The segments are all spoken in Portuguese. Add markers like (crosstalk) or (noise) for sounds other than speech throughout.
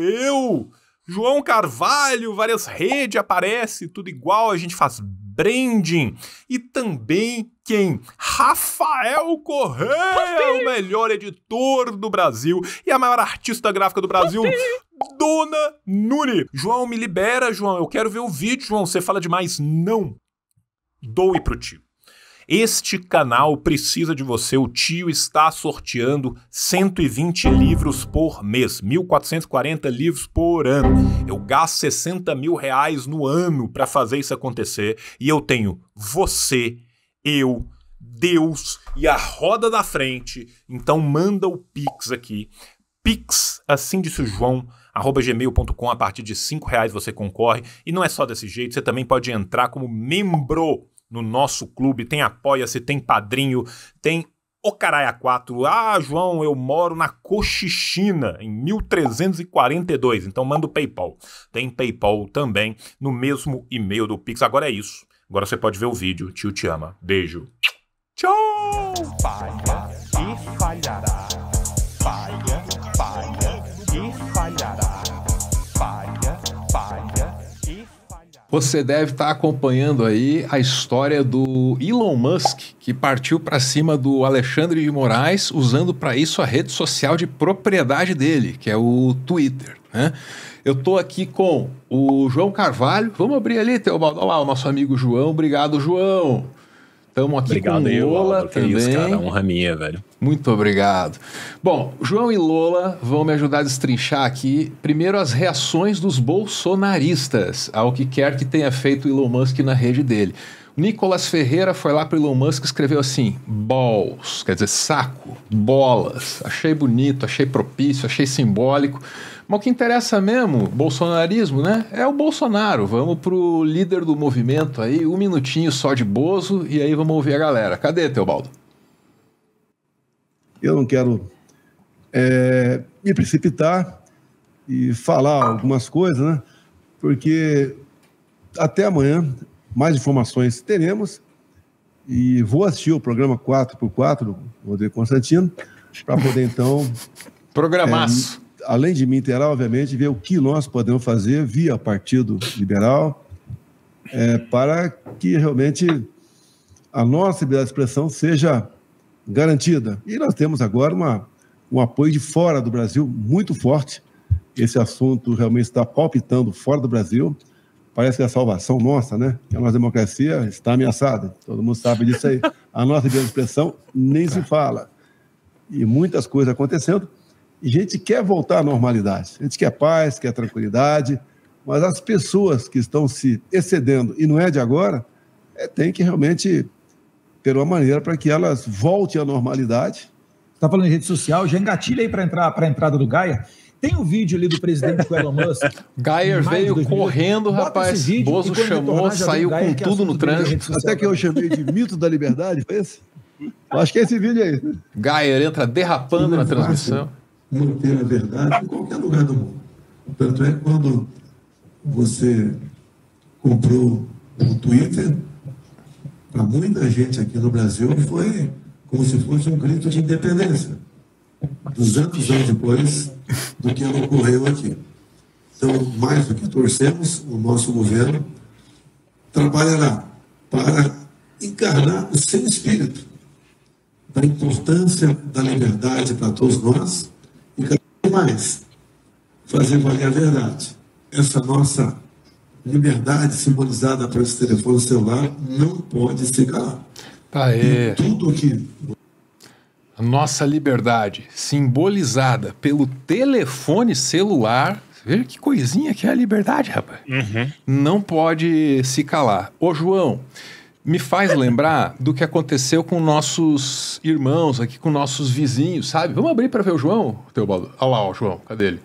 eu, João Carvalho, várias redes aparece, tudo igual, a gente faz branding. E também quem? Rafael Correia, o melhor editor do Brasil e a maior artista gráfica do Brasil. Dona Nuri João, me libera, João. Eu quero ver o vídeo, João. Você fala demais. Não. Doe pro tio. Este canal precisa de você. O tio está sorteando 120 livros por mês, 1.440 livros por ano. Eu gasto 60 mil reais no ano para fazer isso acontecer e eu tenho você, eu, Deus e a roda da frente. Então manda o Pix aqui. Pix, assim disse o João, arroba gmail.com, a partir de 5 reais você concorre. E não é só desse jeito, você também pode entrar como membro no nosso clube, tem apoia-se, tem padrinho, tem o Caraia 4. Ah, João, eu moro na Cochichina, em 1342. Então manda o PayPal. Tem PayPal também no mesmo e-mail do Pix. Agora é isso. Agora você pode ver o vídeo. Tio te ama. Beijo. Tchau! Falha e falhará. Você deve estar tá acompanhando aí a história do Elon Musk, que partiu para cima do Alexandre de Moraes, usando para isso a rede social de propriedade dele, que é o Twitter. Né? Eu estou aqui com o João Carvalho. Vamos abrir ali, Teobaldo. Olha lá, o nosso amigo João. Obrigado, João. Estamos aqui obrigado com aí, Lola Aldo, também. Isso, cara, honra é minha, velho. Muito obrigado. Bom, João e Lola vão me ajudar a destrinchar aqui, primeiro, as reações dos bolsonaristas ao que quer que tenha feito Elon Musk na rede dele. Nicolas Ferreira foi lá para Elon Musk e escreveu assim: balls, quer dizer, saco, bolas. Achei bonito, achei propício, achei simbólico. Mas o que interessa mesmo, bolsonarismo, né? É o Bolsonaro. Vamos pro líder do movimento aí, um minutinho só de Bozo, e aí vamos ouvir a galera. Cadê, Teobaldo? Eu não quero é, me precipitar e falar algumas coisas, né? Porque até amanhã mais informações teremos e vou assistir o programa 4x4 Rodrigo Constantino para poder então. Programaço. É, além de me interar, obviamente, ver o que nós podemos fazer via Partido Liberal é, para que realmente a nossa liberdade de expressão seja garantida. E nós temos agora uma, um apoio de fora do Brasil muito forte. Esse assunto realmente está palpitando fora do Brasil. Parece que é a salvação nossa, né? Que a nossa democracia está ameaçada. Todo mundo sabe disso aí. A nossa liberdade de expressão nem se fala. E muitas coisas acontecendo e a gente quer voltar à normalidade, a gente quer paz, quer tranquilidade, mas as pessoas que estão se excedendo, e não é de agora, é, tem que realmente ter uma maneira para que elas voltem à normalidade. Está falando em rede social, já engatilha aí para entrar para a entrada do Gaia. Tem o um vídeo ali do presidente com Elon Musk. (laughs) Gaia veio correndo, rapaz. Vídeo, Bozo chamou, saiu com tudo no trânsito. Até que eu chamei de mito da liberdade, foi esse? (laughs) Acho que é esse vídeo aí. Gaia entra derrapando na transmissão manter a verdade em qualquer lugar do mundo. Tanto é que quando você comprou o Twitter, para muita gente aqui no Brasil foi como se fosse um grito de independência. 200 anos depois do que ocorreu aqui. Então, mais do que torcemos, o nosso governo trabalhará para encarnar o seu espírito da importância da liberdade para todos nós Ainda mais fazer valer a verdade. Essa nossa liberdade simbolizada por esse telefone celular não pode se calar. Tá aí. tudo que a nossa liberdade simbolizada pelo telefone celular. Veja que coisinha que é a liberdade, rapaz. Uhum. Não pode se calar. Ô, João, me faz lembrar (laughs) do que aconteceu com nossos irmãos aqui, com nossos vizinhos, sabe? Vamos abrir para ver o João, Teobaldo. Olha lá, o João, cadê ele?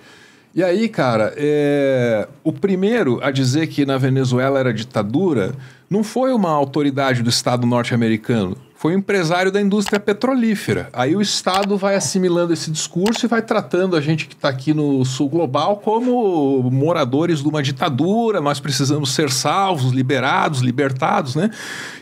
E aí, cara, é... o primeiro a dizer que na Venezuela era ditadura não foi uma autoridade do Estado norte-americano, foi um empresário da indústria petrolífera. Aí o Estado vai assimilando esse discurso e vai tratando a gente que está aqui no sul global como moradores de uma ditadura, nós precisamos ser salvos, liberados, libertados, né?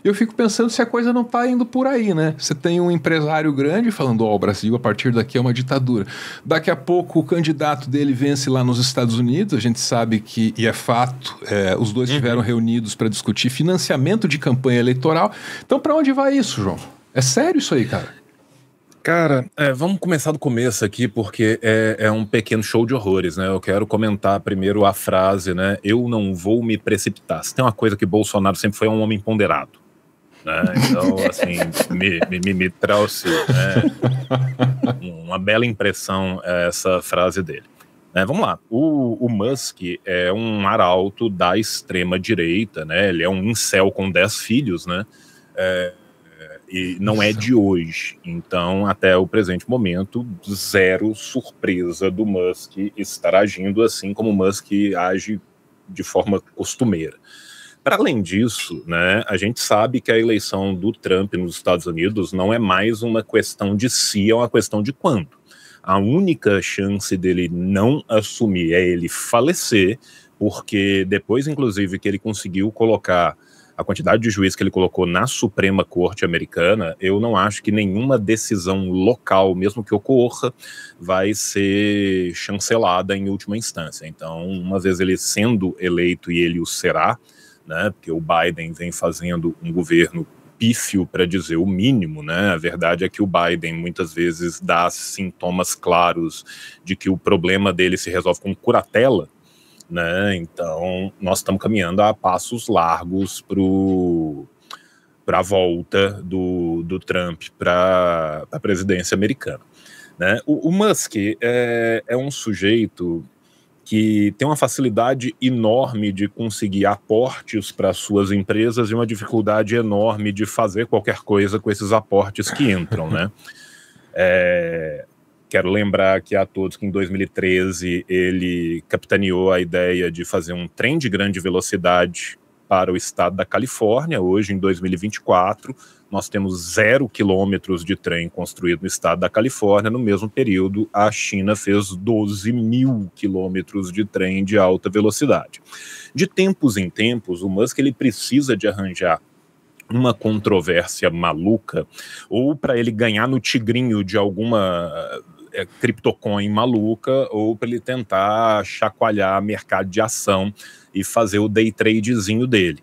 Eu fico pensando se a coisa não está indo por aí, né? Você tem um empresário grande falando, ó, oh, o Brasil a partir daqui é uma ditadura. Daqui a pouco o candidato dele vence lá nos Estados Unidos, a gente sabe que, e é fato, é, os dois uhum. estiveram uhum. reunidos para discutir financiamento de campanha eleitoral. Então, para onde vai isso, João? João. É sério isso aí, cara. Cara, é, vamos começar do começo aqui, porque é, é, um pequeno show de horrores, né? Eu quero comentar primeiro a frase, né? Eu não vou me precipitar. Se tem uma coisa que Bolsonaro sempre foi, é um homem ponderado. Né? Então, (laughs) assim, me, me, me trouxe né? uma bela impressão é, essa frase dele. É, vamos lá, o, o, Musk é um arauto da extrema-direita, né? Ele é um incel com 10 filhos, né? É, e não é de hoje. Então, até o presente momento, zero surpresa do Musk estar agindo assim como o Musk age de forma costumeira. Para além disso, né, a gente sabe que a eleição do Trump nos Estados Unidos não é mais uma questão de se, si, é uma questão de quando. A única chance dele não assumir é ele falecer, porque depois, inclusive, que ele conseguiu colocar a quantidade de juízes que ele colocou na Suprema Corte Americana, eu não acho que nenhuma decisão local, mesmo que ocorra, vai ser chancelada em última instância. Então, uma vez ele sendo eleito e ele o será, né, porque o Biden vem fazendo um governo pífio para dizer o mínimo, né? A verdade é que o Biden muitas vezes dá sintomas claros de que o problema dele se resolve com curatela, né? Então, nós estamos caminhando a passos largos para a volta do, do Trump para a presidência americana. Né? O, o Musk é, é um sujeito que tem uma facilidade enorme de conseguir aportes para suas empresas e uma dificuldade enorme de fazer qualquer coisa com esses aportes que entram, né? (laughs) É, Quero lembrar aqui a todos que em 2013 ele capitaneou a ideia de fazer um trem de grande velocidade para o estado da Califórnia. Hoje, em 2024, nós temos zero quilômetros de trem construído no estado da Califórnia. No mesmo período, a China fez 12 mil quilômetros de trem de alta velocidade. De tempos em tempos, o Musk ele precisa de arranjar uma controvérsia maluca ou para ele ganhar no tigrinho de alguma é, criptocoin maluca ou para ele tentar chacoalhar mercado de ação e fazer o day tradezinho dele.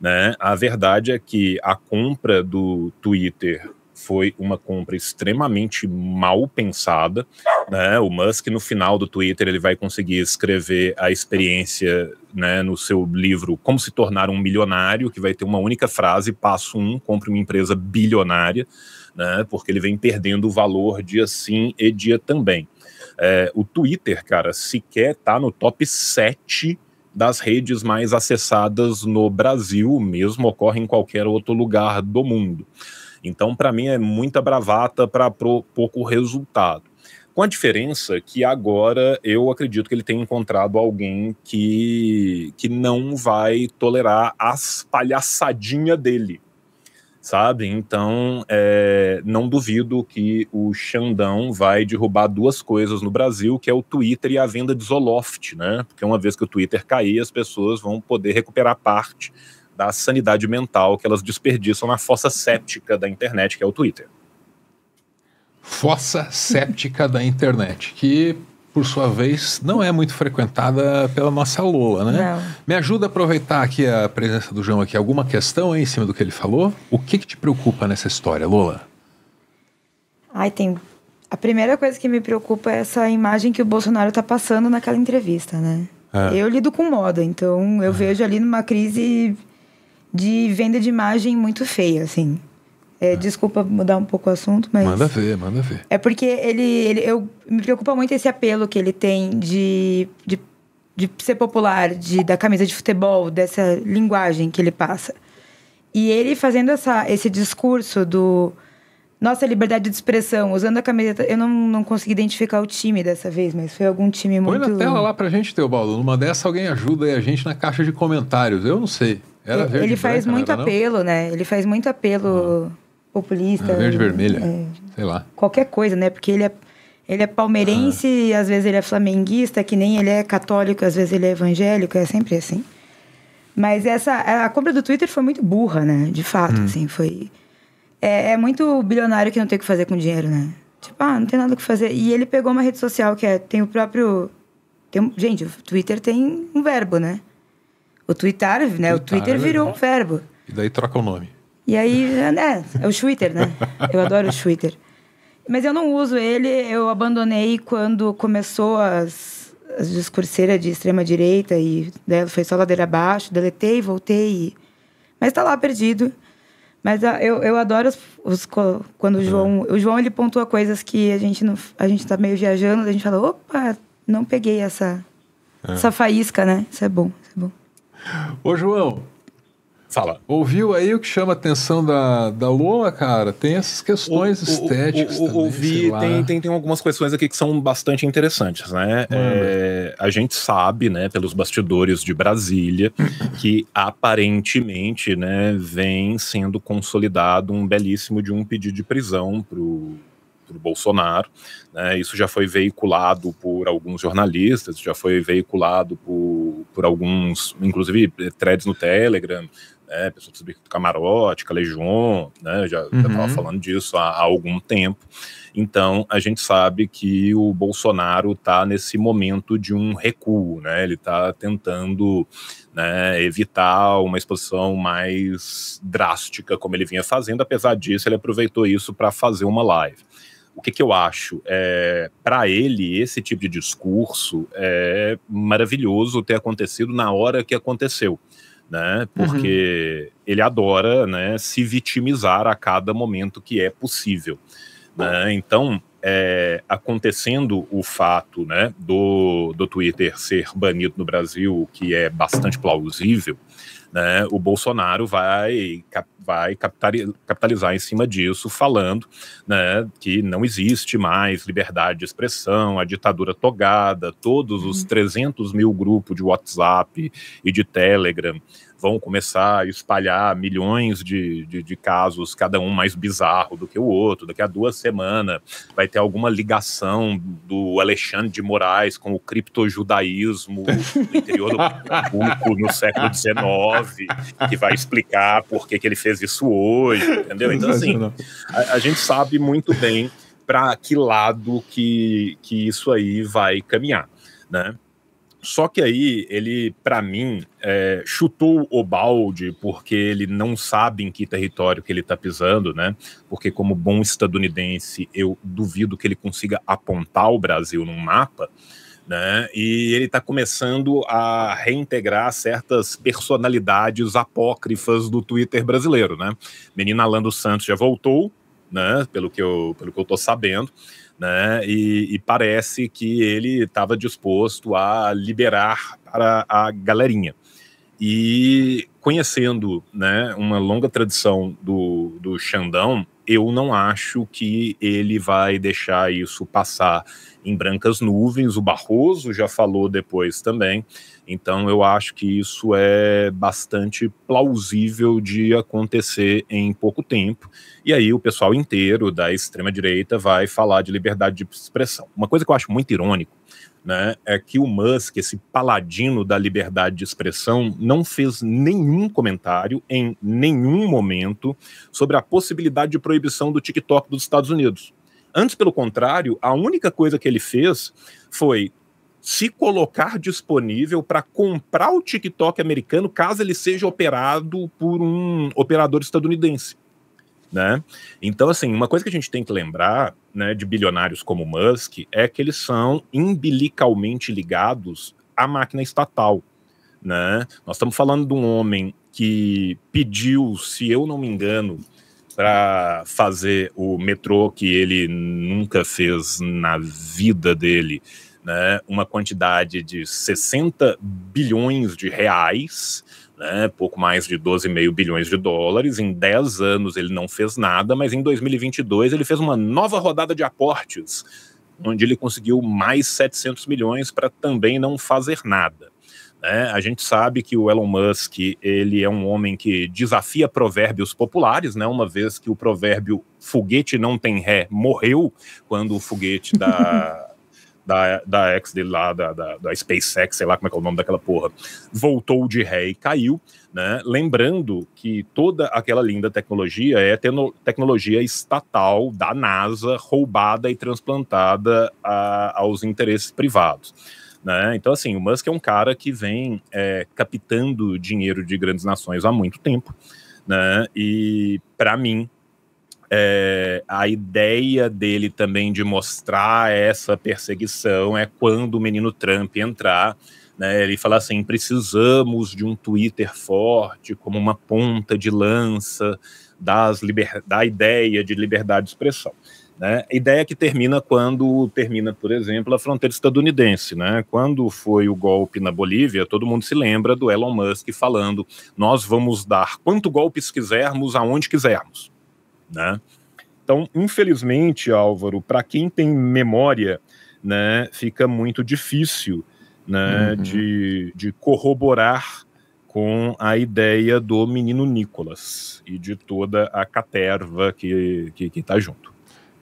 Né? A verdade é que a compra do Twitter foi uma compra extremamente mal pensada. Né? O Musk, no final do Twitter, ele vai conseguir escrever a experiência né, no seu livro Como Se Tornar um Milionário, que vai ter uma única frase: passo um, compre uma empresa bilionária né? Porque ele vem perdendo valor dia sim e dia também. É, o Twitter, cara, sequer tá no top 7 das redes mais acessadas no Brasil, mesmo ocorre em qualquer outro lugar do mundo. Então, para mim, é muita bravata para pouco resultado. Com a diferença que agora eu acredito que ele tem encontrado alguém que, que não vai tolerar as palhaçadinhas dele sabe? Então, é, não duvido que o Xandão vai derrubar duas coisas no Brasil, que é o Twitter e a venda de Zoloft, né? Porque uma vez que o Twitter cair, as pessoas vão poder recuperar parte da sanidade mental que elas desperdiçam na fossa séptica da internet, que é o Twitter. Fossa séptica da internet, que por sua vez, não é muito frequentada pela nossa Lola, né? Não. Me ajuda a aproveitar aqui a presença do João aqui. Alguma questão aí em cima do que ele falou? O que, que te preocupa nessa história, Lola? Ai, tem. A primeira coisa que me preocupa é essa imagem que o Bolsonaro está passando naquela entrevista, né? É. Eu lido com moda, então eu é. vejo ali numa crise de venda de imagem muito feia, assim. É, desculpa mudar um pouco o assunto, mas. Manda ver, manda ver. É porque ele. ele eu, me preocupa muito esse apelo que ele tem de, de, de ser popular, de, da camisa de futebol, dessa linguagem que ele passa. E ele fazendo essa, esse discurso do. Nossa, liberdade de expressão, usando a camiseta. Eu não, não consegui identificar o time dessa vez, mas foi algum time Põe muito. Põe na tela lá pra gente, Teobaldo. Numa dessa, alguém ajuda aí a gente na caixa de comentários. Eu não sei. Era ele, verde, ele faz branca, muito apelo, né? Ele faz muito apelo. Uhum populista. É verde vermelha. É, sei lá. Qualquer coisa, né? Porque ele é, ele é palmeirense, ah. às vezes ele é flamenguista, que nem ele é católico, às vezes ele é evangélico, é sempre assim. Mas essa a compra do Twitter foi muito burra, né? De fato, hum. assim, foi é, é, muito bilionário que não tem o que fazer com dinheiro, né? Tipo, ah, não tem nada o que fazer. E ele pegou uma rede social que é, tem o próprio tem, gente, o Twitter tem um verbo, né? O Twitter né? Twitter, o Twitter virou um né? verbo. E daí troca o nome. E aí, né, é o Twitter, né? Eu adoro o Twitter. Mas eu não uso ele, eu abandonei quando começou as, as discurseiras de extrema-direita e né, foi só ladeira abaixo, deletei, voltei. E... Mas está lá perdido. Mas ah, eu, eu adoro os, os, quando o uhum. João. O João ele pontua coisas que a gente não, a gente tá meio viajando, a gente fala, opa, não peguei essa, é. essa faísca, né? Isso é bom, isso é bom. Ô, João, Fala. Ouviu aí o que chama a atenção da, da Lola, cara? Tem essas questões o, estéticas. O, o, também, ouvi, tem, tem, tem, algumas questões aqui que são bastante interessantes, né? É, a gente sabe, né, pelos bastidores de Brasília, que aparentemente, né, vem sendo consolidado um belíssimo de um pedido de prisão pro para o Bolsonaro. Né? Isso já foi veiculado por alguns jornalistas, já foi veiculado por, por alguns, inclusive, threads no Telegram, né? Pessoa que subir camarote, Calejon, né? Eu já estava uhum. falando disso há, há, algum tempo. Então, a gente sabe que o Bolsonaro está nesse momento de um recuo, né? Ele está tentando né, evitar uma exposição mais drástica, como ele vinha fazendo. Apesar disso, ele aproveitou isso para fazer uma live o que, que, eu acho? É, para ele, esse tipo de discurso é maravilhoso ter acontecido na hora que aconteceu né? Uhum. Porque uhum. ele adora, né, se vitimizar a cada momento que é possível, né? Então, é, acontecendo o fato, né, do, do Twitter ser banido no Brasil, que é bastante plausível, né, o Bolsonaro vai, vai capitalizar em cima disso, falando né, que não existe mais liberdade de expressão, a ditadura togada, todos os 300 uhum. mil grupos de WhatsApp e de Telegram vão começar a espalhar milhões de, de, de, casos, cada um mais bizarro do que o outro. Daqui a duas semanas vai ter alguma ligação do Alexandre de Moraes com o criptojudaísmo do interior do Pernambuco no século XIX, que vai explicar por que, que ele fez isso hoje, entendeu? Então, assim, a, a gente sabe muito bem para que lado que, que isso aí vai caminhar, né? Só que aí ele, para mim, é, chutou o balde porque ele não sabe em que território que ele está pisando, né? Porque como bom estadunidense, eu duvido que ele consiga apontar o Brasil num mapa, né? E ele está começando a reintegrar certas personalidades apócrifas do Twitter brasileiro, né? Menina Lando Santos já voltou, né? Pelo que eu, pelo que eu tô sabendo né? E, e parece que ele estava disposto a liberar para a galerinha. E conhecendo né, uma longa tradição do, do Xandão, eu não acho que ele vai deixar isso passar em brancas nuvens. O Barroso já falou depois também. Então, eu acho que isso é bastante plausível de acontecer em pouco tempo. E aí, o pessoal inteiro da extrema-direita vai falar de liberdade de expressão. Uma coisa que eu acho muito irônico né, é que o Musk, esse paladino da liberdade de expressão, não fez nenhum comentário em nenhum momento sobre a possibilidade de proibição do TikTok dos Estados Unidos. Antes, pelo contrário, a única coisa que ele fez foi se colocar disponível para comprar o TikTok americano caso ele seja operado por um operador estadunidense. Né? Então, assim, uma coisa que a gente tem que lembrar né, de bilionários como Musk é que eles são umbilicalmente ligados à máquina estatal. Né? Nós estamos falando de um homem que pediu, se eu não me engano, para fazer o metrô que ele nunca fez na vida dele, né, uma quantidade de 60 bilhões de reais, né, pouco mais de 12,5 bilhões de dólares. Em 10 anos ele não fez nada, mas em 2022 ele fez uma nova rodada de aportes, onde ele conseguiu mais 700 milhões para também não fazer nada. Né? a gente sabe que o Elon Musk ele é um homem que desafia provérbios populares, né? Uma vez que o provérbio foguete não tem ré morreu quando o foguete da (laughs) da, da ex dele lá, da, da, da, SpaceX, sei lá como é que é o nome daquela porra, voltou de ré e caiu, né? Lembrando que toda aquela linda tecnologia é teno, tecnologia estatal da NASA, roubada e transplantada a, aos interesses privados. Né? Então, assim, o Musk é um cara que vem é, captando dinheiro de grandes nações há muito tempo. Né? E, para mim, é, a ideia dele também de mostrar essa perseguição é quando o menino Trump entrar. Né? ele fala assim: precisamos de um Twitter forte, como uma ponta de lança das liber... da ideia de liberdade de expressão. Né? Ideia que termina quando termina, por exemplo, a fronteira estadunidense. Né? Quando foi o golpe na Bolívia, todo mundo se lembra do Elon Musk falando: nós vamos dar quanto golpes quisermos, aonde quisermos. Né? Então, infelizmente, Álvaro, para quem tem memória, né, fica muito difícil né, uhum. de, de corroborar com a ideia do menino Nicolas e de toda a caterva que está que, que tá junto.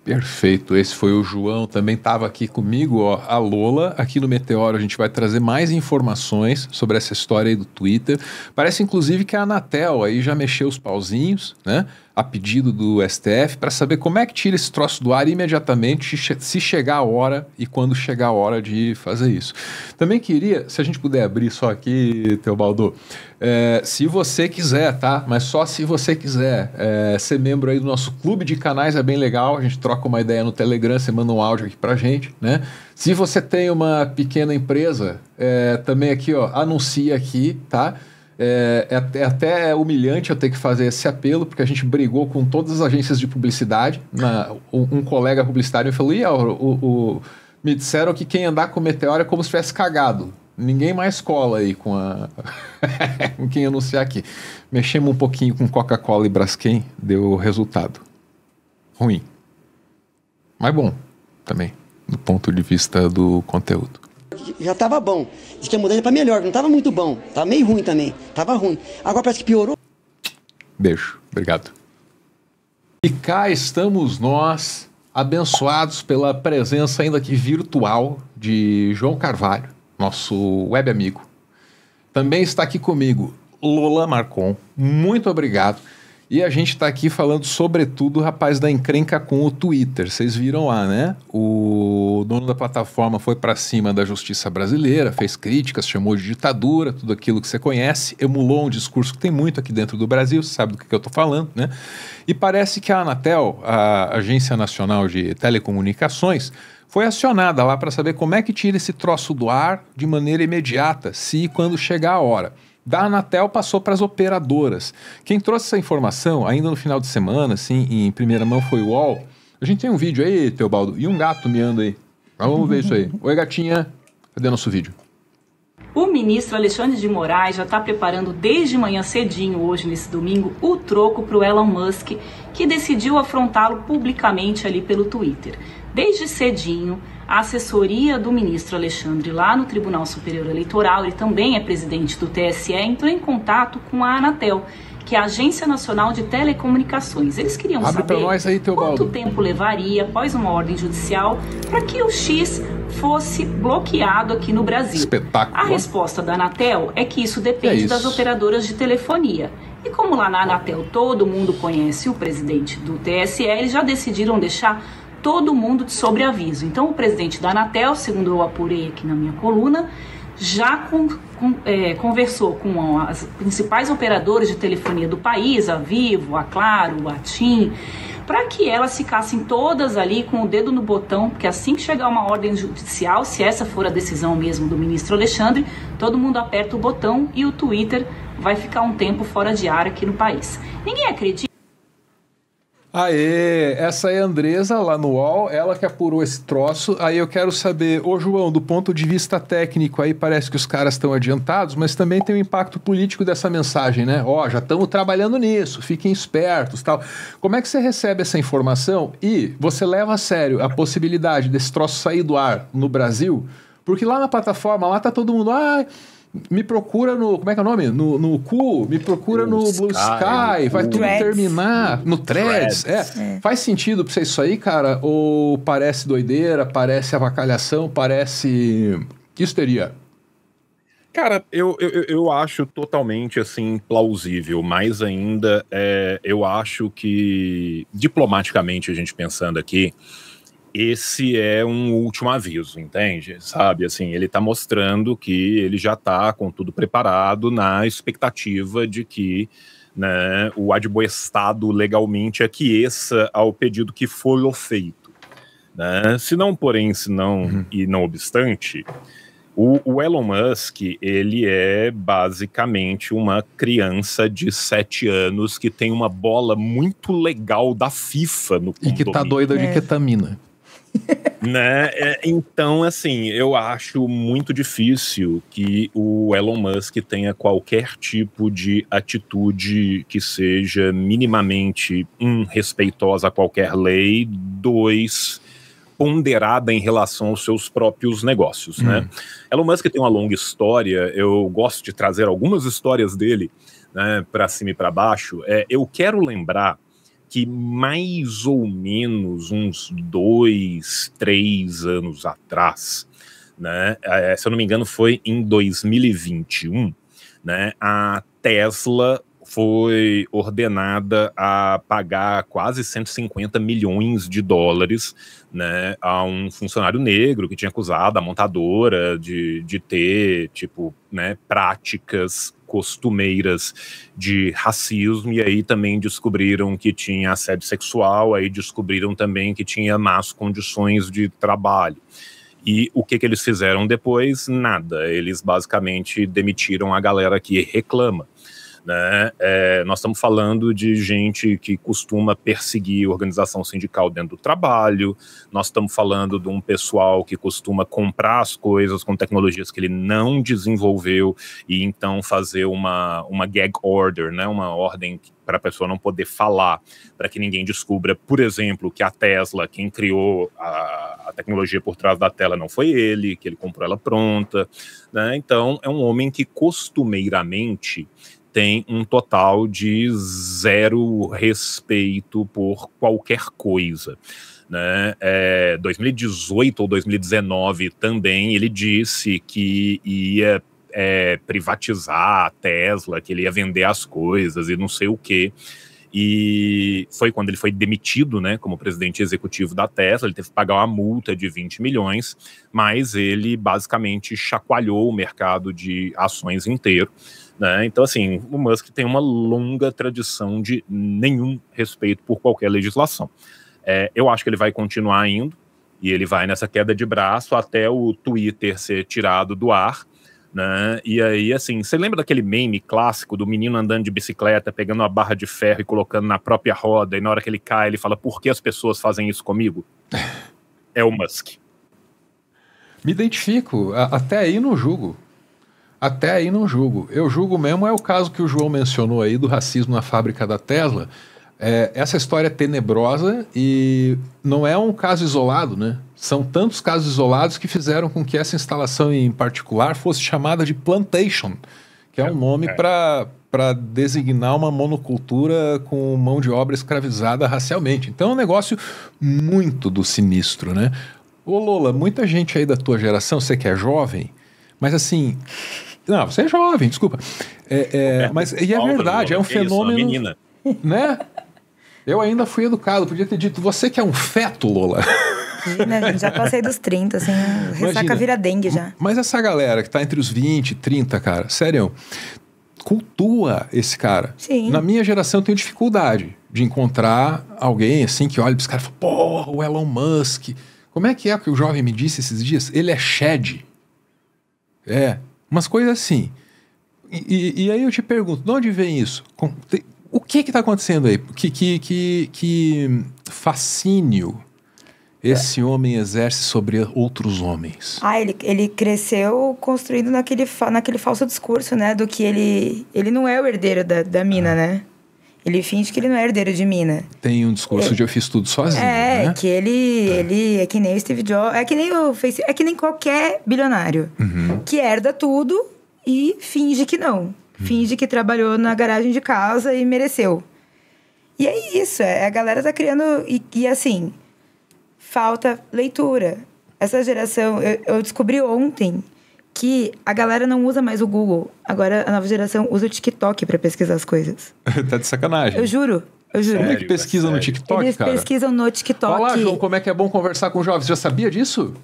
Perfeito, esse foi o João, também estava aqui comigo, ó, a Lola. Aqui no Meteoro a gente vai trazer mais informações sobre essa história aí do Twitter. Parece inclusive que a Anatel aí já mexeu os pauzinhos, né? a pedido do STF para saber como é que tira esse troço do ar imediatamente se chegar a hora e quando chegar a hora de fazer isso. Também queria, se a gente puder abrir só aqui, Teobaldo, é, eh, se você quiser, tá? Mas só se você quiser é, ser membro aí do nosso clube de canais é bem legal. A gente troca uma ideia no Telegram, você manda um áudio aqui pra gente, né? Se você tem uma pequena empresa, é, também aqui, ó, anuncia aqui, tá? É, é, é, até humilhante eu ter que fazer esse apelo, porque a gente brigou com todas as agências de publicidade. Na, um, um, colega publicitário me falou: e, o, o, me disseram que quem andar com o meteoro é como se tivesse cagado. Ninguém mais cola aí com a. (laughs) com quem anunciar aqui. Mexemos um pouquinho com Coca-Cola e Braskem, deu resultado. Ruim. Mas bom também, do ponto de vista do conteúdo já estava bom. Diz que a mudança para melhor, não estava muito bom. Estava meio ruim também. Estava ruim. Agora parece que piorou. Beijo. Obrigado. E cá estamos nós, abençoados pela presença, ainda que virtual, de João Carvalho, nosso web amigo. Também está aqui comigo Lola Marcon. Muito obrigado. E a gente está aqui falando, sobretudo, rapaz da encrenca com o Twitter. Vocês viram lá, né? O dono da plataforma foi para cima da justiça brasileira, fez críticas, chamou de ditadura, tudo aquilo que você conhece, emulou um discurso que tem muito aqui dentro do Brasil, você sabe do que, que eu estou falando, né? E parece que a Anatel, a Agência Nacional de Telecomunicações, foi acionada lá para saber como é que tira esse troço do ar de maneira imediata, se e quando chegar a hora da Anatel passou para as operadoras. Quem trouxe essa informação ainda no final de semana, assim, em primeira mão foi o UOL. A gente tem um vídeo aí, Teobaldo, e um gato miando aí. vamos ver isso aí. (laughs) Oi, gatinha. Cadê nosso vídeo? O ministro Alexandre de Moraes já está preparando desde manhã cedinho, hoje, nesse domingo, o troco para o Elon Musk, que decidiu afrontá-lo publicamente ali pelo Twitter. Desde cedinho, a assessoria do ministro Alexandre lá no Tribunal Superior Eleitoral, ele também é presidente do TSE, entrou em contato com a Anatel, que é a Agência Nacional de Telecomunicações. Eles queriam Abre saber nós aí, quanto tempo levaria após uma ordem judicial para que o X fosse bloqueado aqui no Brasil. Espetáculo. A resposta da Anatel é que isso depende é isso. das operadoras de telefonia. E como lá na Anatel todo mundo conhece o presidente do TSE, eles já decidiram deixar todo mundo de sobreaviso. Então, o presidente da Anatel, segundo eu apurei aqui na minha coluna, já com, com, é, conversou com as principais operadoras de telefonia do país, a Vivo, a Claro, a TIM, para que elas ficassem todas ali com o dedo no botão, porque assim que chegar uma ordem judicial, se essa for a decisão mesmo do ministro Alexandre, todo mundo aperta o botão e o Twitter vai ficar um tempo fora de ar aqui no país. Ninguém acredita. Aê, essa é a Andresa lá no UOL, ela que apurou esse troço. Aí eu quero saber, ô João, do ponto de vista técnico, aí parece que os caras estão adiantados, mas também tem o impacto político dessa mensagem, né? Ó, oh, já estamos trabalhando nisso, fiquem espertos tal. Como é que você recebe essa informação e você leva a sério a possibilidade desse troço sair do ar no Brasil? Porque lá na plataforma, lá tá todo mundo, ah, me procura no. Como é que é o nome? No, no Cu, me procura no Sky, Blue Sky, vai tudo Threads. terminar. No Threads. Threads. É. é. Faz sentido pra você isso aí, cara? Ou parece doideira, parece avacalhação, parece. Que isso teria? Cara, eu, eu, eu acho totalmente assim plausível, mais ainda é, eu acho que diplomaticamente a gente pensando aqui, esse é um último aviso, entende? Sabe, assim, ele está mostrando que ele já está com tudo preparado na expectativa de que né, o admoestado legalmente aqueça é ao é pedido que foi feito. Né? Se não, porém, se não uhum. e não obstante, o, o, Elon Musk, ele é basicamente uma criança de sete anos que tem uma bola muito legal da FIFA no condomínio. E que tá doida de é. ketamina. (laughs) né? É, então, assim, eu acho muito difícil que o Elon Musk tenha qualquer tipo de atitude que seja minimamente, um, respeitosa a qualquer lei, dois, ponderada em relação aos seus próprios negócios, né? hum. né? Elon Musk tem uma longa história, eu gosto de trazer algumas histórias dele, né, para cima e para baixo. É, eu quero lembrar que mais ou menos uns dois, três anos atrás, né, eh, eh, se eu não me engano, foi em 2021, né, a Tesla foi ordenada a pagar quase 150 milhões de dólares né, a um funcionário negro que tinha acusado a montadora de, de ter tipo né, práticas costumeiras de racismo, e aí também descobriram que tinha assédio sexual, aí descobriram também que tinha más condições de trabalho. E o que, que eles fizeram depois? Nada. Eles basicamente demitiram a galera que reclama. Né? É, nós estamos falando de gente que costuma perseguir organização sindical dentro do trabalho, nós estamos falando de um pessoal que costuma comprar as coisas com tecnologias que ele não desenvolveu e então fazer uma, uma gag order, né? uma ordem para a pessoa não poder falar, para que ninguém descubra, por exemplo, que a Tesla, quem criou a, a, tecnologia por trás da tela, não foi ele, que ele comprou ela pronta. Né? Então, é um homem que costumeiramente tem um total de zero respeito por qualquer coisa. Né? É, 2018 ou 2019 também ele disse que ia é, privatizar a Tesla, que ele ia vender as coisas e não sei o quê. E foi quando ele foi demitido, né, como presidente executivo da Tesla, ele teve que pagar uma multa de 20 milhões, mas ele basicamente chacoalhou o mercado de ações inteiro. Né? Então, assim, o Musk tem uma longa tradição de nenhum respeito por qualquer legislação. É, eu acho que ele vai continuar indo, e ele vai nessa queda de braço até o Twitter ser tirado do ar né? E aí, assim, você lembra daquele meme clássico do menino andando de bicicleta, pegando uma barra de ferro e colocando na própria roda, e na hora que ele cai, ele fala: por que as pessoas fazem isso comigo? é (laughs) o Musk. Me identifico, até aí não julgo. Até aí não julgo. Eu julgo mesmo é o caso que o João mencionou aí do racismo na fábrica da Tesla. É, essa história é tenebrosa e não é um caso isolado, né? São tantos casos isolados que fizeram com que essa instalação em particular fosse chamada de plantation, que é um é, nome é. para designar uma monocultura com mão de obra escravizada racialmente. Então é um negócio muito do sinistro, né? Ô Lola, muita gente aí da tua geração, você que é jovem, mas assim. Não, você é jovem, desculpa. É, é, (laughs) mas e é verdade, é um fenômeno. Né? Eu ainda fui educado, podia ter dito, você que é um feto, Lola. (laughs) Né, já passei dos 30, assim, ressaca Imagina, vira dengue já. Mas essa galera que tá entre os 20, 30, cara, sério, cultua esse cara. Sim. Na minha geração eu tenho dificuldade de encontrar alguém assim que olha para esse cara e fala, porra, o Elon Musk. Como é que é o que o jovem me disse esses dias? Ele é shed. É, umas coisas assim. E, e, e aí eu te pergunto, de onde vem isso? Com, tem, o que que tá acontecendo aí? Que, que, que, que fascínio esse homem exerce sobre outros homens. Ah, ele, ele cresceu construído naquele, naquele falso discurso, né? Do que ele. Ele não é o herdeiro da, da mina, ah. né? Ele finge que ele não é herdeiro de mina. Tem um discurso é. de eu fiz tudo sozinho. É, né? que ele, é. ele é que nem o Steve Jobs, é que nem o Facebook, é que nem qualquer bilionário uhum. que herda tudo e finge que não. Uhum. Finge que trabalhou na garagem de casa e mereceu. E é isso, é, é a galera tá criando. E, e assim, falta leitura. Essa geração, eu, eu descobri ontem que a galera não usa mais o Google. Agora a nova geração usa o TikTok para pesquisar as coisas. (laughs) tá de sacanagem. Eu juro. Eu juro. Sério, como é que pesquisa é no TikTok, Eles cara? Eles pesquisam no TikTok. Olá, João, como é que é bom conversar com jovens? Já sabia disso?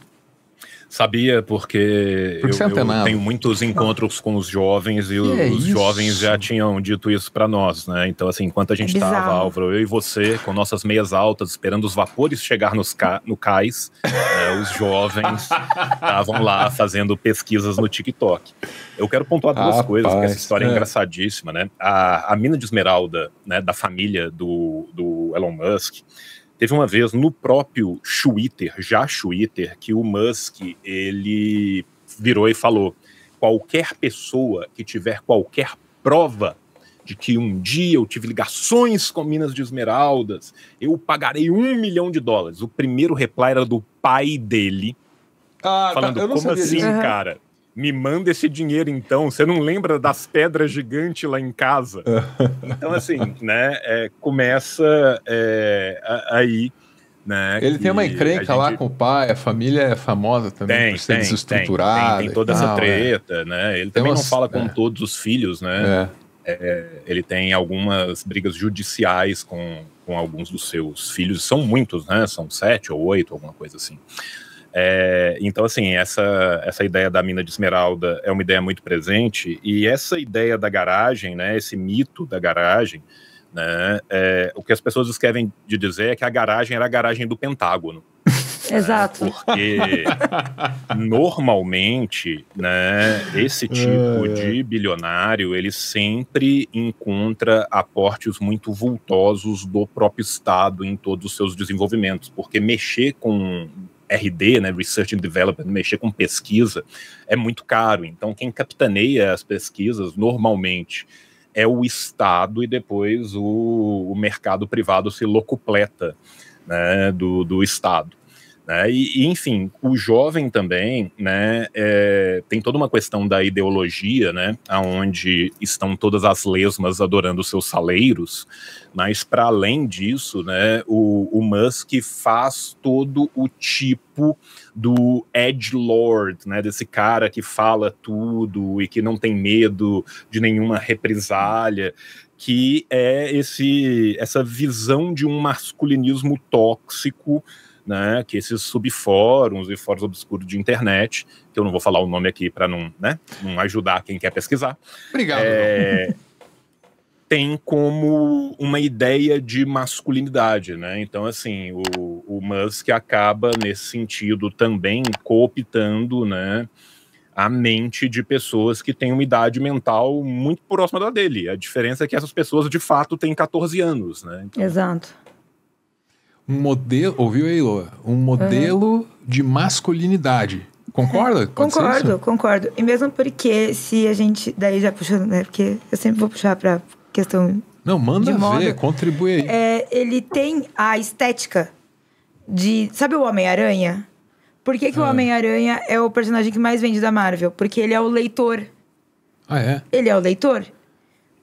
Sabia, porque, eu, é eu, tenho muitos ah. encontros com os jovens e, é os, é jovens já tinham dito isso para nós, né? Então, assim, enquanto a gente é tava, tá, Álvaro, eu e você, com nossas meias altas, esperando os vapores chegar nos ca no cais, né, os jovens estavam lá (laughs) fazendo pesquisas no TikTok. Eu quero pontuar duas Rapaz, coisas, porque essa história é, é engraçadíssima, né? A, a mina de esmeralda, né, da família do, do Elon Musk, Teve uma vez no próprio Twitter, já Twitter, que o Musk ele virou e falou: qualquer pessoa que tiver qualquer prova de que um dia eu tive ligações com minas de esmeraldas, eu pagarei um milhão de dólares. O primeiro reply era do pai dele, ah, tá. falando tá, como assim, cara me manda esse dinheiro então, você não lembra das pedras gigantes lá em casa? (laughs) então, assim, né, é, começa é, aí, né? Ele tem uma encrenca gente... lá com o pai, a família é famosa também tem, por ser tem, desestruturada. Tem, tem, toda essa tal, né? treta, é. né? Ele também umas... não fala com é. todos os filhos, né? É. É, ele tem algumas brigas judiciais com, com alguns dos seus filhos, são muitos, né? São sete ou oito, alguma coisa assim. É, então, assim, essa, essa ideia da mina de esmeralda é uma ideia muito presente, e essa ideia da garagem, né, esse mito da garagem, né, é, o que as pessoas escrevem de dizer é que a garagem era a garagem do Pentágono. (laughs) Exato. Né, porque normalmente, né, esse tipo é, de bilionário, ele sempre encontra aportes muito vultosos do próprio Estado em todos os seus desenvolvimentos, porque mexer com RD, né, Research and Development, mexer com pesquisa, é muito caro. Então, quem capitaneia as pesquisas normalmente é o Estado e depois o, o mercado privado se locupleta né, do, do Estado. Né? E, e, enfim, o jovem também né, é, tem toda uma questão da ideologia, né, onde estão todas as lesmas adorando seus saleiros, mas para além disso, né, o, o Musk faz todo o tipo do Edge Lord, né, desse cara que fala tudo e que não tem medo de nenhuma represália que é esse essa visão de um masculinismo tóxico né, que esses subfóruns e fóruns obscuros de internet, que eu não vou falar o nome aqui para não, né, não ajudar quem quer pesquisar. Obrigado. É, tem como uma ideia de masculinidade, né? Então, assim, o, o Musk acaba nesse sentido também cooptando, né? a mente de pessoas que têm uma idade mental muito próxima da dele. A diferença é que essas pessoas de fato têm 14 anos, né? Então, Exato um modelo, ouviu aí, Loa? Um modelo uhum. de masculinidade. Concorda? Pode concordo, concordo. E mesmo porque se a gente. Daí já puxando, né? Porque eu sempre vou puxar pra questão. Não, manda de moda, ver, contribui aí. É, ele tem a estética de. Sabe o Homem-Aranha? Por que, que ah. o Homem-Aranha é o personagem que mais vende da Marvel? Porque ele é o leitor. Ah, é? Ele é o leitor.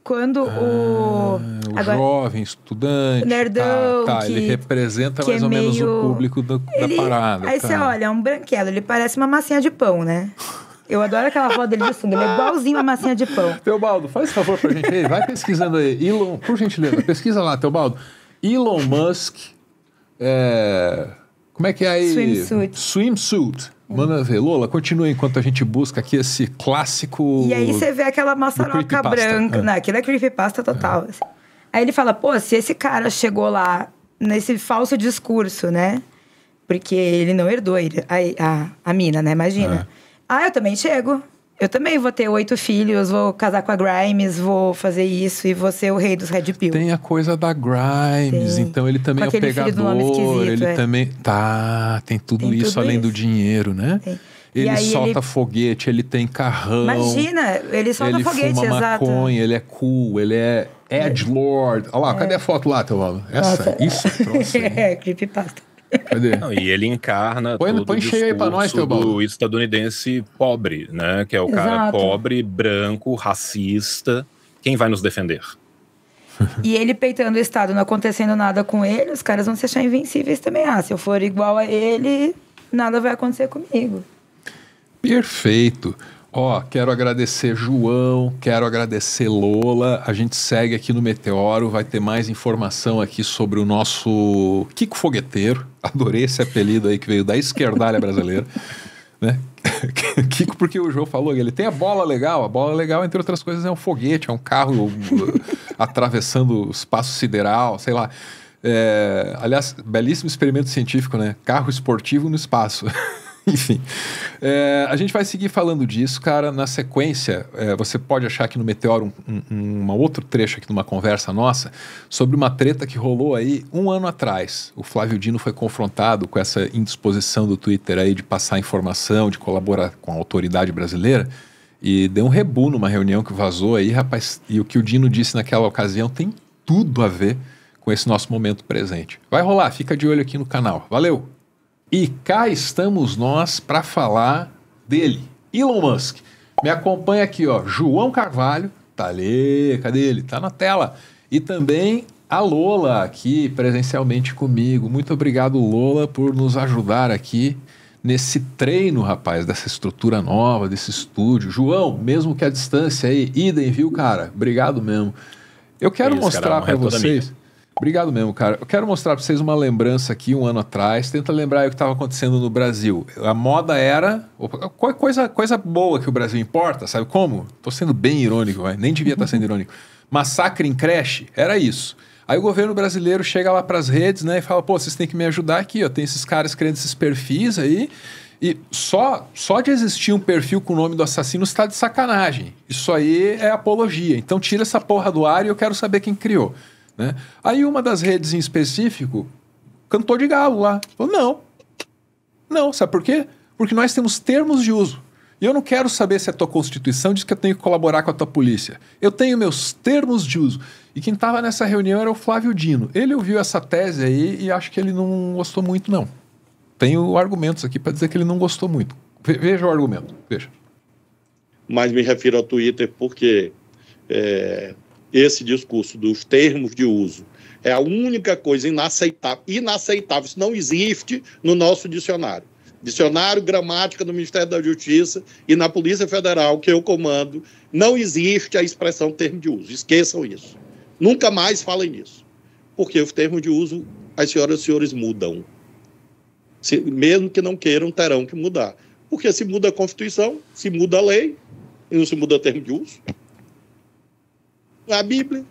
Quando ah. o. Agora, jovem, estudante. Nerdão. Tá, tá que, ele representa é mais é ou meio... menos o público do, ele, da parada. Aí você olha, é um branquelo, ele parece uma massinha de pão, né? Eu adoro aquela foto dele de sunga, ele é igualzinho uma massinha de pão. Teobaldo, faz favor pra gente aí, vai pesquisando aí. Elon, por gentileza, pesquisa lá, Teobaldo. Elon Musk, é... como é que é aí? Swimsuit. Swimsuit. Manda ver. Lola, continua enquanto a gente busca aqui esse clássico. E aí você vê aquela maçaroca branca. É. Não, aquilo é creepypasta total. É. Assim. Aí ele fala, pô, se esse cara chegou lá nesse falso discurso, né? Porque ele não herdou a, a, a mina, né? Imagina. É. Ah, eu também chego. Eu também vou ter oito filhos, vou casar com a Grimes, vou fazer isso e vou ser o rei dos Red Pill. Tem a coisa da Grimes, então ele também é o pegador, ele é. também. Tá, tem tudo tem isso tudo além isso. do dinheiro, né? Tem. Ele solta ele... foguete, ele tem carrão. Imagina, ele solta ele foguete, fuma exato. Maconha, ele é cool, ele é Edgelord. É. Olha lá, é. cadê a é. foto lá, Tevaldo? Essa, Nossa. isso é trouxe. (laughs) é, creepypasta. Cadê? Não, e ele encarna põe, todo põe o discurso aí pra nós, do estadunidense pobre, né? Que é o Exato. cara pobre, branco, racista. Quem vai nos defender? E ele peitando o Estado, não acontecendo nada com ele, os caras vão se achar invencíveis também. Ah, se eu for igual a ele, nada vai acontecer comigo. Perfeito. Ó, oh, quero agradecer João, quero agradecer Lola. A gente segue aqui no Meteoro, vai ter mais informação aqui sobre o nosso Kiko Fogueteiro. (laughs) Adorei esse apelido aí que veio da esquerdalha brasileira, (laughs) né? (laughs) Kiko, porque o João falou, ele tem a bola legal, a bola legal, entre outras coisas, é um foguete, é um carro atravessando o espaço sideral, sei lá. É, aliás, belíssimo experimento científico, né? Carro esportivo no espaço. (laughs) Enfim. É, a gente vai seguir falando disso, cara. Na sequência, é, você pode achar aqui no Meteoro um, um, um outro trecho aqui de uma conversa nossa sobre uma treta que rolou aí um ano atrás. O Flávio Dino foi confrontado com essa indisposição do Twitter aí de passar informação, de colaborar com a autoridade brasileira. E deu um rebu numa reunião que vazou aí, rapaz. E o que o Dino disse naquela ocasião tem tudo a ver com esse nosso momento presente. Vai rolar, fica de olho aqui no canal. Valeu! E cá estamos nós para falar dele, Elon Musk. Me acompanha aqui, ó, João Carvalho, tá ali, cadê ele? Tá na tela. E também a Lola aqui presencialmente comigo. Muito obrigado, Lola, por nos ajudar aqui nesse treino, rapaz, dessa estrutura nova, desse estúdio. João, mesmo que a distância aí, idem, viu, cara? Obrigado mesmo. Eu quero é isso, mostrar é para vocês. Obrigado mesmo, cara. Eu quero mostrar para vocês uma lembrança aqui, um ano atrás. Tenta lembrar o que estava acontecendo no Brasil. A moda era. Coisa, coisa boa que o Brasil importa, sabe como? Tô sendo bem irônico, vai. nem devia estar tá sendo irônico. Massacre em creche, era isso. Aí o governo brasileiro chega lá para as redes né, e fala: pô, vocês têm que me ajudar aqui, ó. tem esses caras criando esses perfis aí. E só, só de existir um perfil com o nome do assassino está de sacanagem. Isso aí é apologia. Então tira essa porra do ar e eu quero saber quem criou. Né? Aí uma das redes em específico cantou de galo lá. Falou, não. Não, sabe por quê? Porque nós temos termos de uso. E eu não quero saber se a tua Constituição diz que eu tenho que colaborar com a tua polícia. Eu tenho meus termos de uso. E quem estava nessa reunião era o Flávio Dino. Ele ouviu essa tese aí e acho que ele não gostou muito, não. Tenho argumentos aqui para dizer que ele não gostou muito. Veja o argumento, veja. Mas me refiro ao Twitter porque é, esse discurso dos termos de uso. É a única coisa inaceitável. Inaceitável, isso não existe no nosso dicionário. Dicionário Gramática do Ministério da Justiça e na Polícia Federal, que eu comando, não existe a expressão termo de uso. Esqueçam isso. Nunca mais falem nisso. Porque os termos de uso, as senhoras e senhores mudam. Se, mesmo que não queiram, terão que mudar. Porque se muda a Constituição, se muda a lei, e não se muda o termo de uso. É a Bíblia.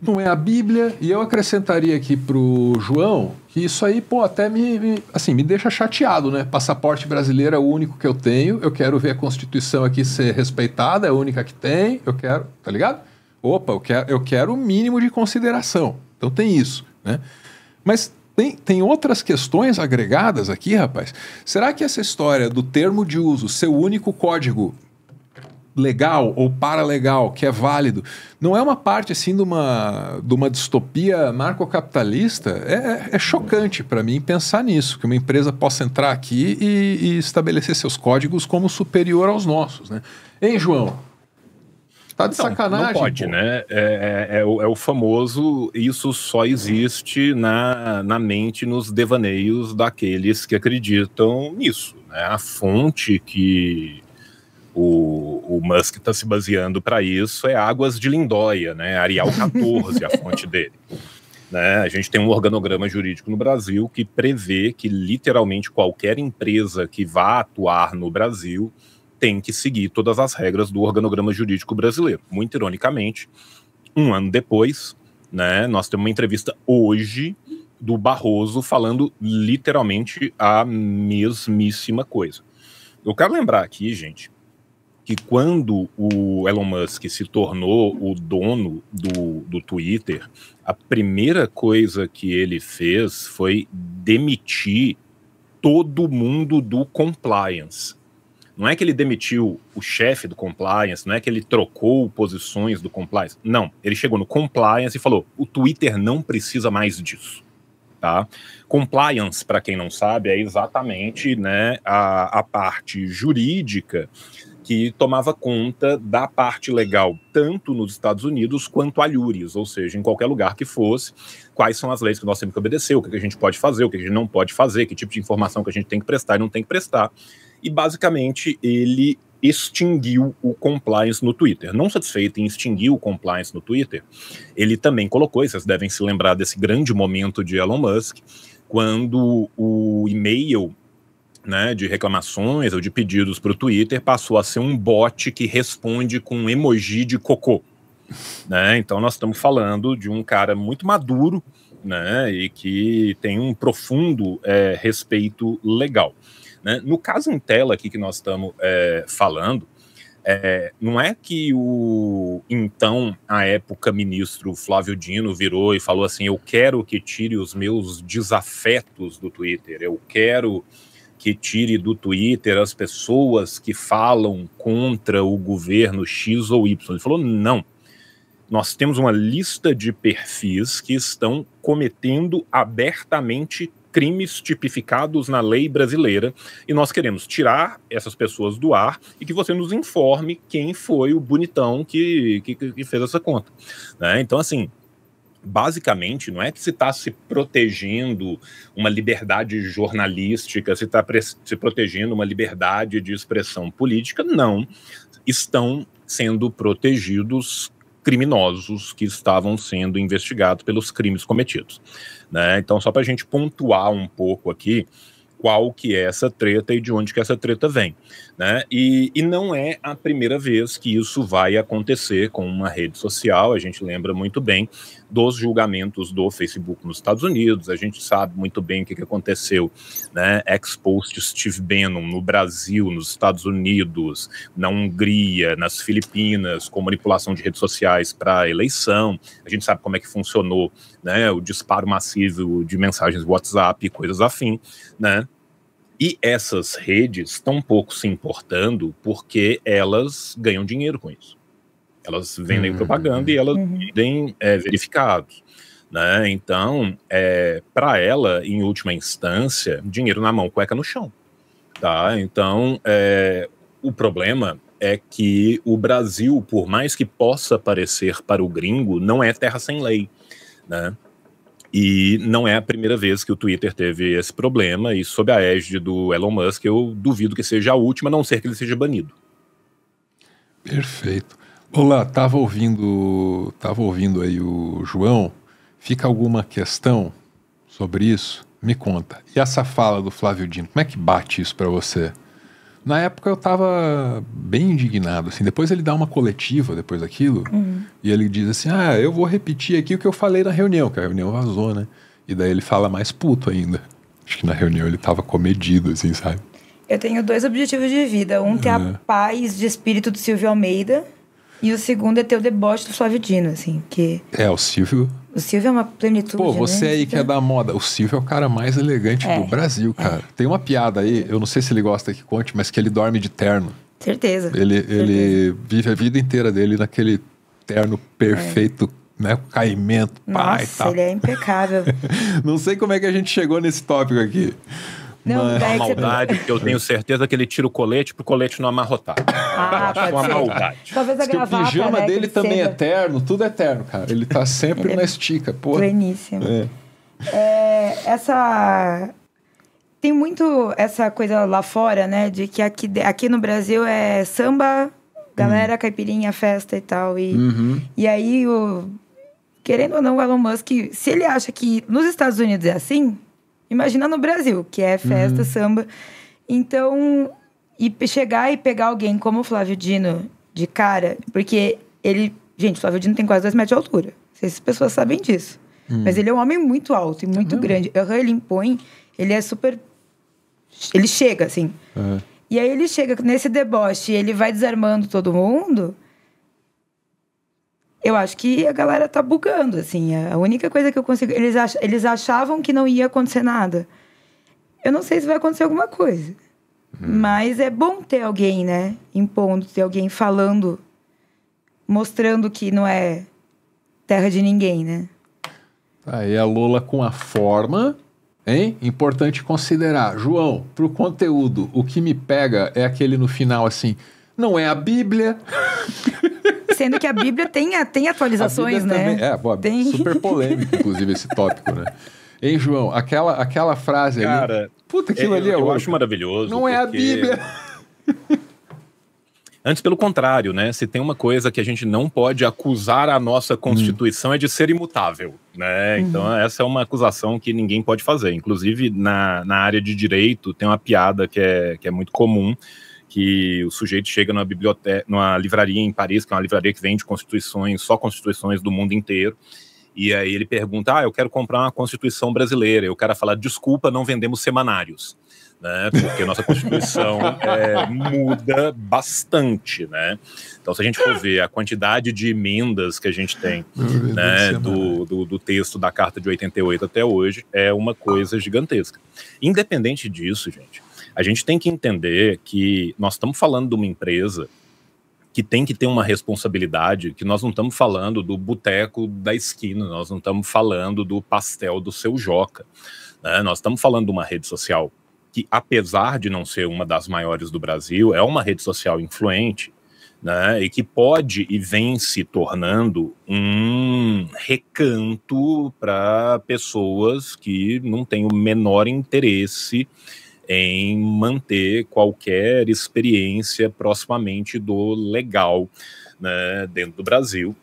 Não é a Bíblia. E eu acrescentaria aqui pro João que isso aí, pô, até me, me assim, me deixa chateado, né? Passaporte brasileiro é o único que eu tenho. Eu quero ver a Constituição aqui ser respeitada, é a única que tem. Eu quero, tá ligado? Opa, eu quero, eu quero o mínimo de consideração. Então tem isso, né? Mas tem, tem outras questões agregadas aqui, rapaz. Será que essa história do termo de uso ser o único código legal ou paralegal, que é válido, não é uma parte assim de uma, de uma distopia marcocapitalista, é, é, é chocante para mim pensar nisso, que uma empresa possa entrar aqui e, e, estabelecer seus códigos como superior aos nossos, né? Hein, João? Tá de não, sacanagem. Não pode, pô. né? É, é, é, o, é o famoso, isso só existe na, na mente, nos devaneios daqueles que acreditam nisso. Né? A fonte que o, o Musk está se baseando para isso é Águas de Lindóia, né? Arial 14, a (laughs) fonte dele. Né? A gente tem um organograma jurídico no Brasil que prevê que literalmente qualquer empresa que vá atuar no Brasil tem que seguir todas as regras do organograma jurídico brasileiro. Muito ironicamente, um ano depois, né, nós temos uma entrevista hoje do Barroso falando literalmente a mesmíssima coisa. Eu quero lembrar aqui, gente, que quando o Elon Musk se tornou o dono do, do Twitter, a primeira coisa que ele fez foi demitir todo mundo do compliance. Não é que ele demitiu o chefe do compliance, não é que ele trocou posições do compliance. Não, ele chegou no compliance e falou: o Twitter não precisa mais disso. Tá? Compliance, para quem não sabe, é exatamente né, a, a parte jurídica que tomava conta da parte legal, tanto nos Estados Unidos quanto alhures, ou seja, em qualquer lugar que fosse, quais são as leis que nós temos que obedecer, o que a gente pode fazer, o que a gente não pode fazer, que tipo de informação que a gente tem que prestar e não tem que prestar. E basicamente ele extinguiu o compliance no Twitter. Não satisfeito em extinguir o compliance no Twitter, ele também colocou, e vocês devem se lembrar desse grande momento de Elon Musk, quando o e-mail né, de reclamações ou de pedidos para o Twitter passou a ser um bot que responde com um emoji de cocô. Né? Então nós estamos falando de um cara muito maduro né, e que tem um profundo é, respeito legal. Né? No caso em tela aqui que nós estamos é, falando, é, não é que o então, à época, ministro Flávio Dino virou e falou assim: eu quero que tire os meus desafetos do Twitter, eu quero que tire do Twitter as pessoas que falam contra o governo X ou Y. Ele falou: não. Nós temos uma lista de perfis que estão cometendo abertamente crimes tipificados na lei brasileira e nós queremos tirar essas pessoas do ar e que você nos informe quem foi o bonitão que, que, que fez essa conta. Né? Então, assim, basicamente, não é que se está se protegendo uma liberdade jornalística, se está se protegendo uma liberdade de expressão política, não. Estão sendo protegidos criminosos que estavam sendo investigados pelos crimes cometidos. Né? Então, só para a gente pontuar um pouco aqui, qual que é essa treta e de onde que essa treta vem. Né? E, e não é a primeira vez que isso vai acontecer com uma rede social, a gente lembra muito bem dos julgamentos do Facebook nos Estados Unidos, a gente sabe muito bem o que, que aconteceu, né? Ex-post Steve Bannon no Brasil, nos Estados Unidos, na Hungria, nas Filipinas, com manipulação de redes sociais para eleição, a gente sabe como é que funcionou né? o disparo massivo de mensagens WhatsApp e coisas afim, né? E essas redes estão pouco se importando porque elas ganham dinheiro com isso. Elas vendem uhum. propaganda e elas vendem uhum. é, verificados. Né? Então, é, para ela, em última instância, dinheiro na mão, cueca no chão. Tá? Então, é, o problema é que o Brasil, por mais que possa parecer para o gringo, não é terra sem lei. Né? E não é a primeira vez que o Twitter teve esse problema, e sob a égide do Elon Musk, eu duvido que seja a última, a não ser que ele seja banido. Perfeito. Olá, estava ouvindo, tava ouvindo aí o João. Fica alguma questão sobre isso? Me conta. E essa fala do Flávio Dino, como é que bate isso para você? Na época eu tava bem indignado, assim. Depois ele dá uma coletiva depois daquilo uhum. e ele diz assim: Ah, eu vou repetir aqui o que eu falei na reunião, que a reunião vazou, né? E daí ele fala mais puto ainda. Acho que na reunião ele tava comedido, assim, sabe? Eu tenho dois objetivos de vida. Um, ter é. a paz de espírito do Silvio Almeida. E o segundo é ter o deboche do Flávio Dino, assim, que... É, o Silvio o Silvio é uma plenitude. Pô, você né? aí que é da moda. O Silvio é o cara mais elegante é. do Brasil, é. cara. É. Tem uma piada aí, eu não sei se ele gosta que conte, mas que ele dorme de terno. Certeza. Ele, Certeza. ele vive a vida inteira dele naquele terno é. perfeito, é. né? Caimento, pai e tal. Ele é impecável. (laughs) não sei como é que a gente chegou nesse tópico aqui. Não, Mas... É uma maldade, eu tenho certeza que ele tira o colete pro colete não amarrotar. Ah, (laughs) acho é uma maldade. Talvez a gravata, o pijama né, dele também seja... é eterno, tudo é eterno, cara. Ele tá sempre ele é. na estica, pô. Pleníssimo. É. É, essa tem muito essa coisa lá fora, né, de que aqui, aqui no Brasil é samba, galera, hum. caipirinha, festa e tal e uhum. e aí o querendo ou não, o Elon Musk, se ele acha que nos Estados Unidos é assim, imagina no Brasil, que é festa, uhum. samba. Então, e chegar e pegar alguém como o Flávio Dino de cara, porque ele. Gente, o Flávio Dino tem quase dois metros de altura. se as pessoas sabem disso. Hum. Mas ele é um homem muito alto e é muito grande. ele impõe, ele é super. Ele chega, assim. Uhum. E aí ele chega nesse deboche, ele vai desarmando todo mundo. Eu acho que a galera tá bugando, assim. A única coisa que eu consigo. Eles, ach... eles achavam que não ia acontecer nada. Eu não sei se vai acontecer alguma coisa. Mas é bom ter alguém, né? Impondo, ter alguém falando, mostrando que não é terra de ninguém, né? Tá aí a Lola com a forma, hein? Importante considerar. João, pro conteúdo, o que me pega é aquele no final assim, não é a Bíblia. (laughs) Sendo que a Bíblia tem, tem atualizações, Bíblia né? Também, é, pô, tem... super polêmico, inclusive, esse tópico, né? (laughs) Hein, João? Aquela, aquela frase Cara, é, ali. Puta, aquilo é, ali é Eu acho maravilhoso. Não porque... é a Bíblia. (laughs) Antes, pelo contrário, né? Se tem uma coisa que a gente não pode acusar a nossa Constituição hum. é de ser imutável, né? Uhum. Então, essa é uma acusação que ninguém pode fazer. Inclusive, na, na área de direito, tem uma piada que é, que é muito comum, que o sujeito chega numa biblioteca, numa livraria em Paris, que é uma livraria que vende constituições, só constituições do mundo inteiro, e aí ele pergunta: Ah, eu quero comprar uma Constituição brasileira. E o cara fala: Desculpa, não vendemos semanários. Né? Porque nossa Constituição (laughs) é, muda bastante, né? Então, se a gente for ver a quantidade de emendas que a gente tem né, do, do, do, texto da Carta de 88 até hoje, é uma coisa gigantesca. Independente disso, gente, a gente tem que entender que nós estamos falando de uma empresa que tem que ter uma responsabilidade, que nós não estamos falando do boteco da esquina, nós não estamos falando do pastel do seu Joca. Né? Nós estamos falando de uma rede social que, apesar de não ser uma das maiores do Brasil, é uma rede social influente né? e que pode e vem se tornando um recanto para pessoas que não têm o menor interesse em manter qualquer experiência proximamente do legal né, dentro do Brasil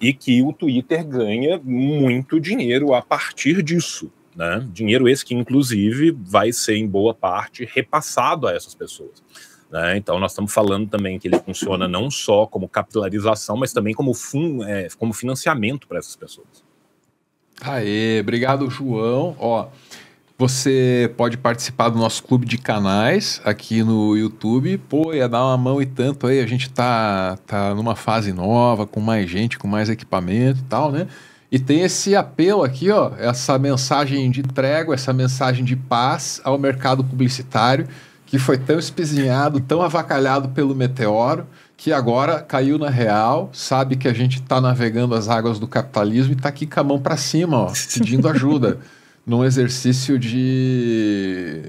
e que o Twitter ganha muito dinheiro a partir disso. Né? Dinheiro esse que, inclusive, vai ser em boa parte repassado a essas pessoas. Né? Então, nós estamos falando também que ele funciona não só como capitalização, mas também como, fun é, como financiamento para essas pessoas. Aê, obrigado, João. Ó, você pode participar do nosso clube de canais aqui no YouTube. Pô, ia dar uma mão e tanto aí. A gente tá, tá numa fase nova, com mais gente, com mais equipamento e tal, né? E tem esse apelo aqui, ó, essa mensagem de trégua, essa mensagem de paz ao mercado publicitário, que foi tão espizinhado, tão avacalhado pelo meteoro, que agora caiu na real, sabe que a gente está navegando as águas do capitalismo e está aqui com a mão para cima, ó, pedindo ajuda. (laughs) num exercício de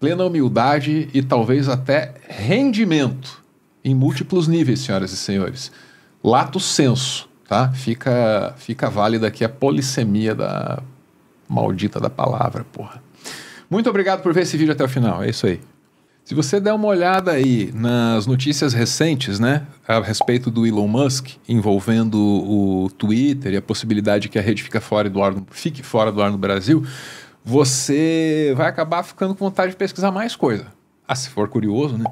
plena humildade e talvez até rendimento em múltiplos níveis, senhoras e senhores. Lato senso, tá? Fica, fica válida aqui a polissemia da maldita da palavra, porra. Muito obrigado por ver esse vídeo até o final. É isso aí. Se você der uma olhada aí nas notícias recentes, né, a respeito do Elon Musk envolvendo o Twitter e a possibilidade que a rede fica fora do ar, fique fora do ar no Brasil, você vai acabar ficando com vontade de pesquisar mais coisa. Ah, se for curioso, né?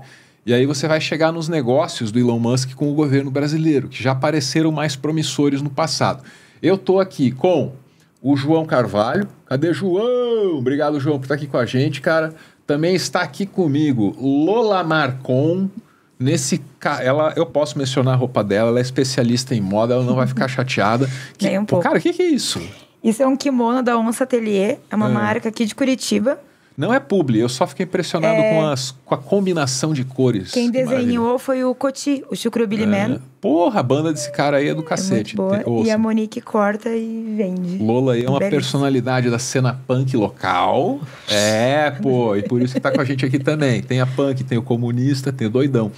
E aí você vai chegar nos negócios do Elon Musk com o governo brasileiro, que já apareceram mais promissores no passado. Eu tô aqui com o João Carvalho. Cadê João? Obrigado, João, por estar aqui com a gente, cara. Também está aqui comigo Lola Marcon. Nesse ela eu posso mencionar a roupa dela, ela é especialista em moda, ela não vai ficar (laughs) chateada. Que, um pouco. Cara, o que, que é isso? Isso é um kimono da Onça Atelier, é uma ah. marca aqui de Curitiba. Não é publi, eu só fiquei impressionado é... com, as, com a combinação de cores. Quem desenhou Maravilha. foi o Coti, o Chucrubili é. Man. Porra, a banda desse cara aí é do é cacete. É boa. Tem, e a Monique corta e vende. Lola aí é uma Beleza. personalidade da cena punk local. É, pô, e por isso que tá com a gente aqui também. Tem a punk, tem o comunista, tem o doidão.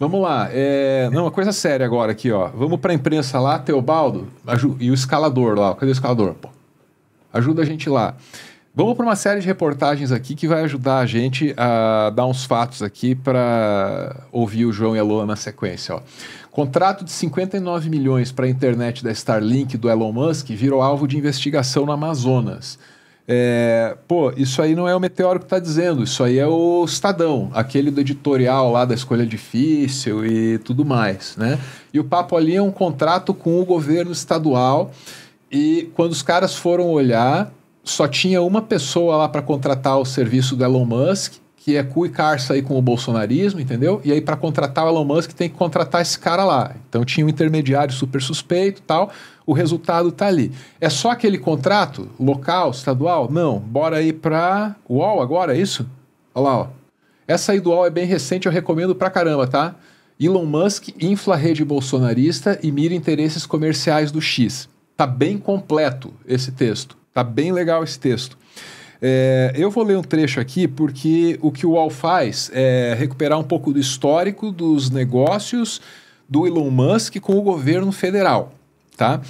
Vamos lá. É... Não, uma coisa séria agora aqui, ó. Vamos pra imprensa lá, Teobaldo. E o escalador lá. Cadê o escalador? Pô. Ajuda a gente lá. Vamos para uma série de reportagens aqui que vai ajudar a gente a dar uns fatos aqui para ouvir o João e a Lua na sequência. Ó. Contrato de 59 milhões para a internet da Starlink do Elon Musk virou alvo de investigação no Amazonas. É, pô, isso aí não é o Meteoro que está dizendo, isso aí é o Estadão, aquele do editorial lá da escolha difícil e tudo mais, né? E o papo ali é um contrato com o governo estadual e quando os caras foram olhar, só tinha uma pessoa lá para contratar o serviço do Elon Musk, que é cu e carça aí com o bolsonarismo, entendeu? E aí para contratar o Elon Musk tem que contratar esse cara lá. Então tinha um intermediário super suspeito, tal. O resultado tá ali. É só aquele contrato local, estadual? Não, bora aí para UOL agora, é isso? Olha lá, ó. Essa aí do UOL é bem recente, eu recomendo pra caramba, tá? Elon Musk infla rede bolsonarista e mira interesses comerciais do X. Tá bem completo esse texto. Tá bem legal esse texto. É, eu vou ler um trecho aqui porque o que o UOL faz é recuperar um pouco do histórico dos negócios do Elon Musk com o governo federal, tá?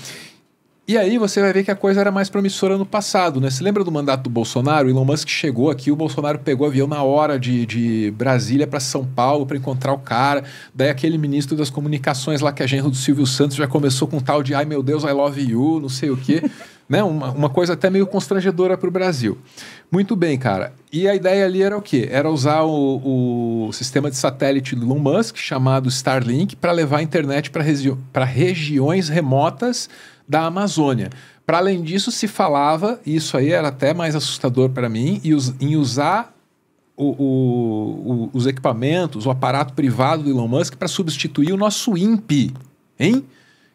E aí você vai ver que a coisa era mais promissora no passado, né? Você lembra do mandato do Bolsonaro? O Elon Musk chegou aqui, o Bolsonaro pegou o avião na hora de, de Brasília para São Paulo para encontrar o cara. Daí aquele ministro das comunicações lá, que é genro do Silvio Santos, já começou com um tal de ai meu Deus, I love you, não sei o quê. (laughs) né? uma, uma coisa até meio constrangedora para o Brasil. Muito bem, cara. E a ideia ali era o quê? Era usar o, o sistema de satélite do Elon Musk, chamado Starlink, para levar a internet para regi regiões remotas da Amazônia. Para além disso, se falava, e isso aí era até mais assustador para mim, em usar o, o, o, os equipamentos, o aparato privado do Elon Musk para substituir o nosso INPE, hein?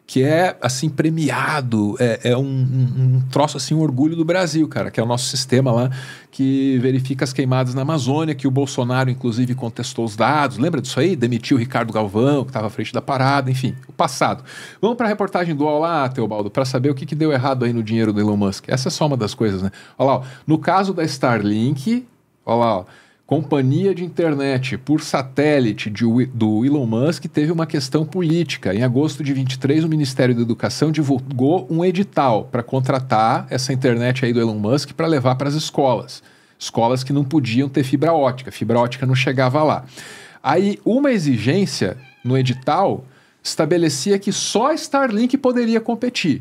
que é assim premiado, é, é um, um, um, troço assim, um orgulho do Brasil, cara, que é o nosso sistema lá que verifica as queimadas na Amazônia, que o Bolsonaro inclusive contestou os dados, lembra disso aí? Demitiu o Ricardo Galvão, que estava à frente da parada, enfim, o passado. Vamos para a reportagem do Olá, Teobaldo, para saber o que, que deu errado aí no dinheiro do Elon Musk. Essa é só uma das coisas, né? Olha lá, ó, no caso da Starlink, olha lá, ó, companhia de internet por satélite de, do Elon Musk teve uma questão política. Em agosto de 23, o Ministério da Educação divulgou um edital para contratar essa internet aí do Elon Musk para levar para as escolas. Escolas que não podiam ter fibra ótica, fibra ótica não chegava lá. Aí, uma exigência no edital estabelecia que só a Starlink poderia competir.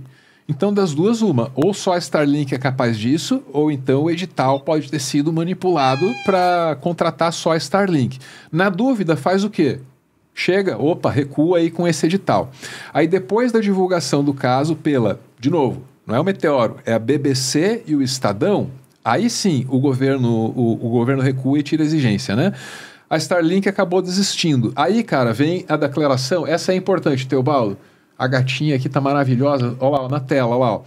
Então, das duas, uma. Ou só a Starlink é capaz disso, ou então o edital pode ter sido manipulado para contratar só a Starlink. Na dúvida, faz o quê? Chega, opa, recua aí com esse edital. Aí, depois da divulgação do caso pela, de novo, não é o Meteoro, é a BBC e o Estadão, aí sim o governo, o, o governo recua e tira exigência, né? A Starlink acabou desistindo. Aí, cara, vem a declaração, essa é importante, Teobaldo a gatinha aqui tá maravilhosa. Olha lá, na tela, olha lá.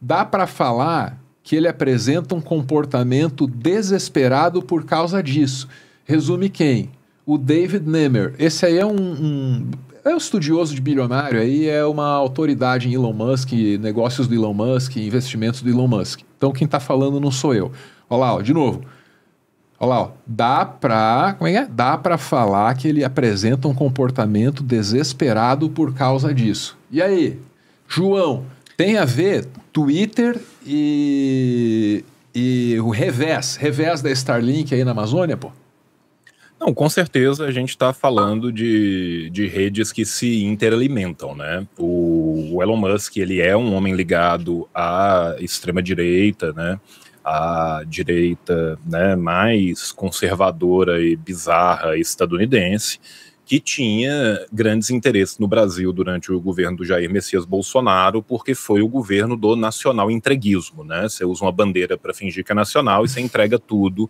Dá para falar que ele apresenta um comportamento desesperado por causa disso. Resume quem? O David Nemer. Esse aí é um, um é um estudioso de bilionário aí, é uma autoridade em Elon Musk, negócios do Elon Musk, investimentos do Elon Musk. Então quem tá falando não sou eu. Olha lá, ó, de novo. Olha lá, ó. dá pra. Como é que é? Dá pra falar que ele apresenta um comportamento desesperado por causa disso. E aí, João, tem a ver Twitter e, e o revés, revés da Starlink aí na Amazônia, pô? Não, com certeza a gente está falando de, de redes que se interalimentam, né? O, o Elon Musk, ele é um homem ligado à extrema-direita, né? a direita né, mais conservadora e bizarra estadunidense, que tinha grandes interesses no Brasil durante o governo do Jair Messias Bolsonaro, porque foi o governo do nacional entreguismo, né? Você usa uma bandeira para fingir que é nacional e você entrega tudo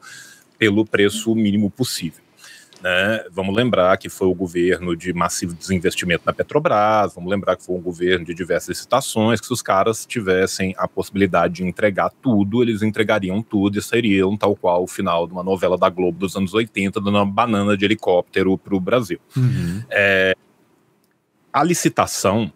pelo preço mínimo possível. Né? Vamos lembrar que foi o governo de massivo desinvestimento na Petrobras, vamos lembrar que foi um governo de diversas licitações, que se os caras tivessem a possibilidade de entregar tudo, eles entregariam tudo e seriam tal qual o final de uma novela da Globo dos anos 80, dando uma banana de helicóptero para o Brasil. Uhum. É, a licitação,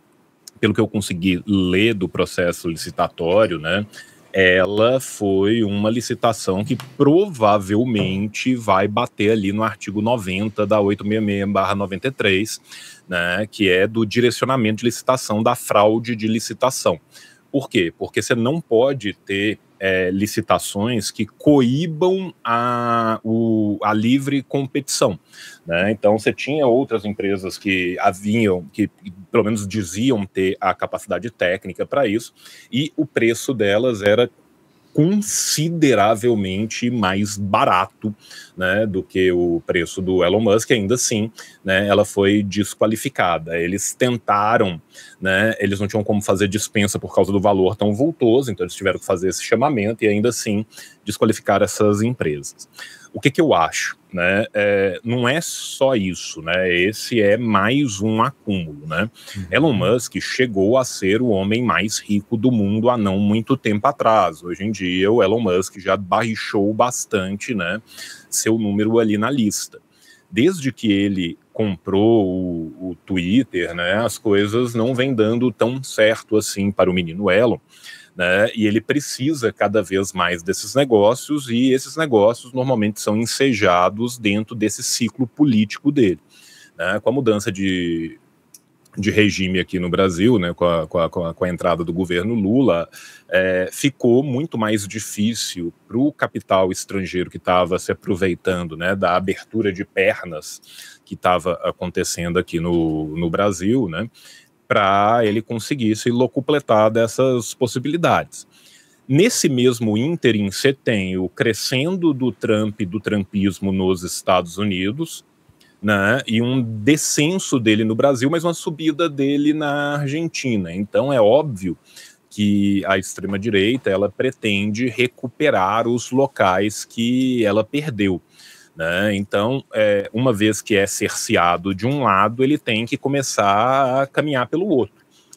pelo que eu consegui ler do processo licitatório, né, ela foi uma licitação que provavelmente vai bater ali no artigo 90 da 866-93, né, que é do direcionamento de licitação, da fraude de licitação. Por quê? Porque você não pode ter é, licitações que coíbam a, o, a livre competição. Né? Então, você tinha outras empresas que haviam, que pelo menos diziam ter a capacidade técnica para isso, e o preço delas era consideravelmente mais barato né, do que o preço do Elon Musk, ainda assim, né, ela foi desqualificada. Eles tentaram, né, eles não tinham como fazer dispensa por causa do valor tão vultoso, então eles tiveram que fazer esse chamamento e ainda assim desqualificar essas empresas. O que, que eu acho? Né? É, não é só isso, né? Esse é mais um acúmulo, né? Uhum. Elon Musk chegou a ser o homem mais rico do mundo há não muito tempo atrás. Hoje em dia, o Elon Musk já baixou bastante, né? Seu número ali na lista. Desde que ele comprou o, o Twitter, né? As coisas não vêm dando tão certo assim para o menino Elon né? E ele precisa cada vez mais desses negócios, e esses negócios normalmente são ensejados dentro desse ciclo político dele. Né? Com a mudança de, de regime aqui no Brasil, né, com, a, com, a, com a entrada do governo Lula, é, ficou muito mais difícil para o capital estrangeiro que estava se aproveitando né, da abertura de pernas que estava acontecendo aqui no, no Brasil, né, para ele conseguir se locupletar dessas possibilidades. Nesse mesmo ínterim, você tem o crescendo do Trump e do trumpismo nos Estados Unidos, né, e um descenso dele no Brasil, mas uma subida dele na Argentina. Então é óbvio que a extrema direita ela pretende recuperar os locais que ela perdeu. Né? Então, é, uma vez que é cerceado de um lado, ele tem que começar a caminhar pelo outro.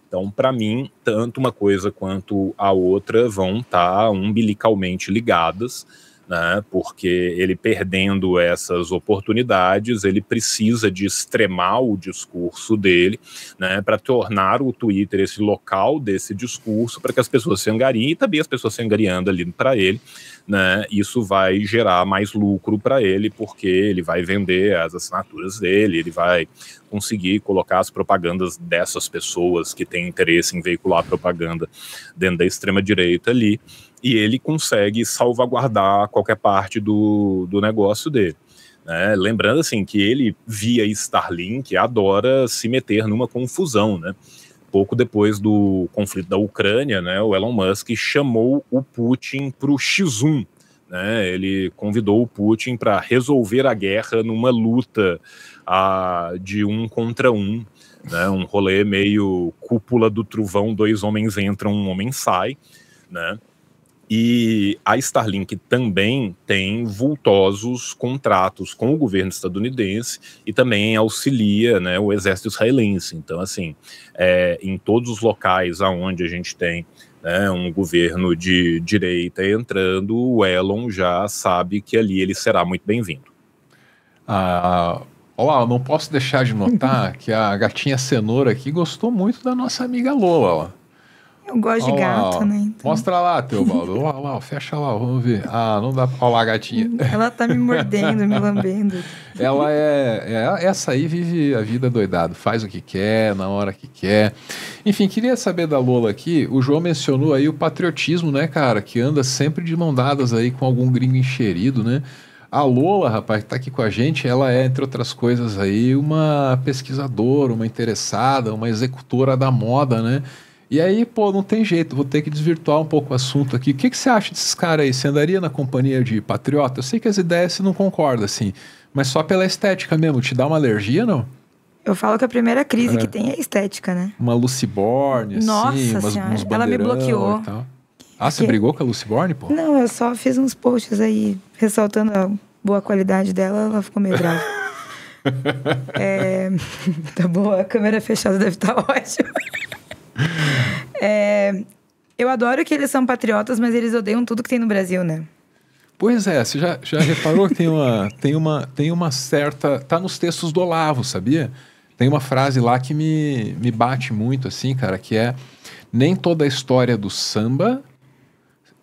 Então, para mim, tanto uma coisa quanto a outra vão estar tá umbilicalmente ligadas né? porque ele perdendo essas oportunidades, ele precisa de extremar o discurso dele né? para tornar o Twitter esse local desse discurso para que as pessoas se angariem e também as pessoas se angariando ali para ele. Né? Isso vai gerar mais lucro para ele, porque ele vai vender as assinaturas dele, ele vai conseguir colocar as propagandas dessas pessoas que têm interesse em veicular propaganda dentro da extrema-direita ali e ele consegue salvaguardar qualquer parte do, do negócio dele. Né? Lembrando assim que ele via Starlink adora se meter numa confusão, né? Pouco depois do conflito da Ucrânia, né, o Elon Musk chamou o Putin para o X1. Né? Ele convidou o Putin para resolver a guerra numa luta a, de um contra um, né? um rolê meio cúpula do trovão, dois homens entram, um homem sai. Né? E a Starlink também tem vultosos contratos com o governo estadunidense e também auxilia né, o exército israelense. Então, assim, é, em todos os locais onde a gente tem né, um governo de direita entrando, o Elon já sabe que ali ele será muito bem-vindo. Ah, Olá, não posso deixar de notar (laughs) que a gatinha cenoura aqui gostou muito da nossa amiga Lola. Eu gosto olha de gato, lá, né? Então... Mostra lá, Teobaldo. (laughs) Olha lá, fecha lá, vamos ver. Ah, não dá pra lá, gatinha. Hum, ela tá me mordendo, me lambendo. (laughs) Ela é, é, Essa aí vive a vida doidado. Faz o que quer, na hora que quer. Enfim, queria saber da Lola aqui. O João mencionou aí o patriotismo, né, cara? Que anda sempre de mão dadas aí com algum gringo encherido, né? A Lola, rapaz, que tá aqui com a gente, ela é, entre outras coisas aí, uma pesquisadora, uma interessada, uma executora da moda, né? E aí, pô, não tem jeito, vou ter que desvirtuar um pouco o assunto aqui. O que, que você acha desses caras aí? Você andaria na companhia de patriota? Eu sei que as ideias você não concorda, assim, mas só pela estética mesmo, te dá uma alergia, não? Eu falo que a primeira crise é. que tem é estética, né? Uma Luciborne, assim, Nossa umas, senhora, uns ela me bloqueou. Ah, você que... brigou com a Luciborne, pô? Não, eu só fiz uns posts aí ressaltando a boa qualidade dela, ela ficou meio brava. (laughs) é... (laughs) tá boa, a câmera fechada deve estar tá (laughs) ótima. É, eu adoro que eles são patriotas, mas eles odeiam tudo que tem no Brasil, né? Pois é, você já, já reparou que tem uma, tem, uma, tem uma certa. Tá nos textos do Olavo, sabia? Tem uma frase lá que me, me bate muito, assim, cara, que é: Nem toda a história do samba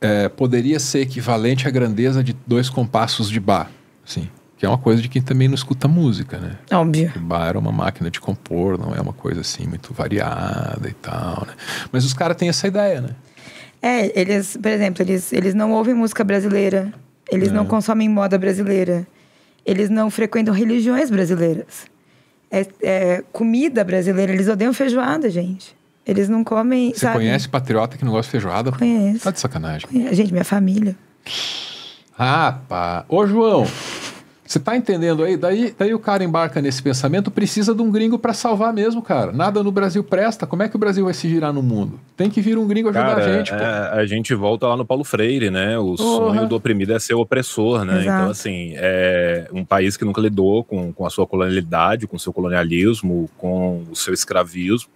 é, poderia ser equivalente à grandeza de dois compassos de bar. Sim. Que é uma coisa de quem também não escuta música, né? Óbvio. O bar é uma máquina de compor, não é uma coisa assim muito variada e tal, né? Mas os caras têm essa ideia, né? É, eles, por exemplo, eles, eles não ouvem música brasileira, eles é. não consomem moda brasileira, eles não frequentam religiões brasileiras. É, é, comida brasileira, eles odeiam feijoada, gente. Eles não comem. Você sabe? conhece patriota que não gosta de feijoada? Conheço. Tá de sacanagem. Conheço. Gente, minha família. Ah, pá. Ô, João. Você tá entendendo aí? Daí, daí o cara embarca nesse pensamento, precisa de um gringo para salvar mesmo, cara. Nada no Brasil presta. Como é que o Brasil vai se girar no mundo? Tem que vir um gringo ajudar cara, a gente. É, a gente volta lá no Paulo Freire, né? O sonho do oprimido é ser o opressor, né? Então, Exato. Então, assim, é um país que nunca lidou com, com a sua colonialidade, com o seu colonialismo, com o seu escravismo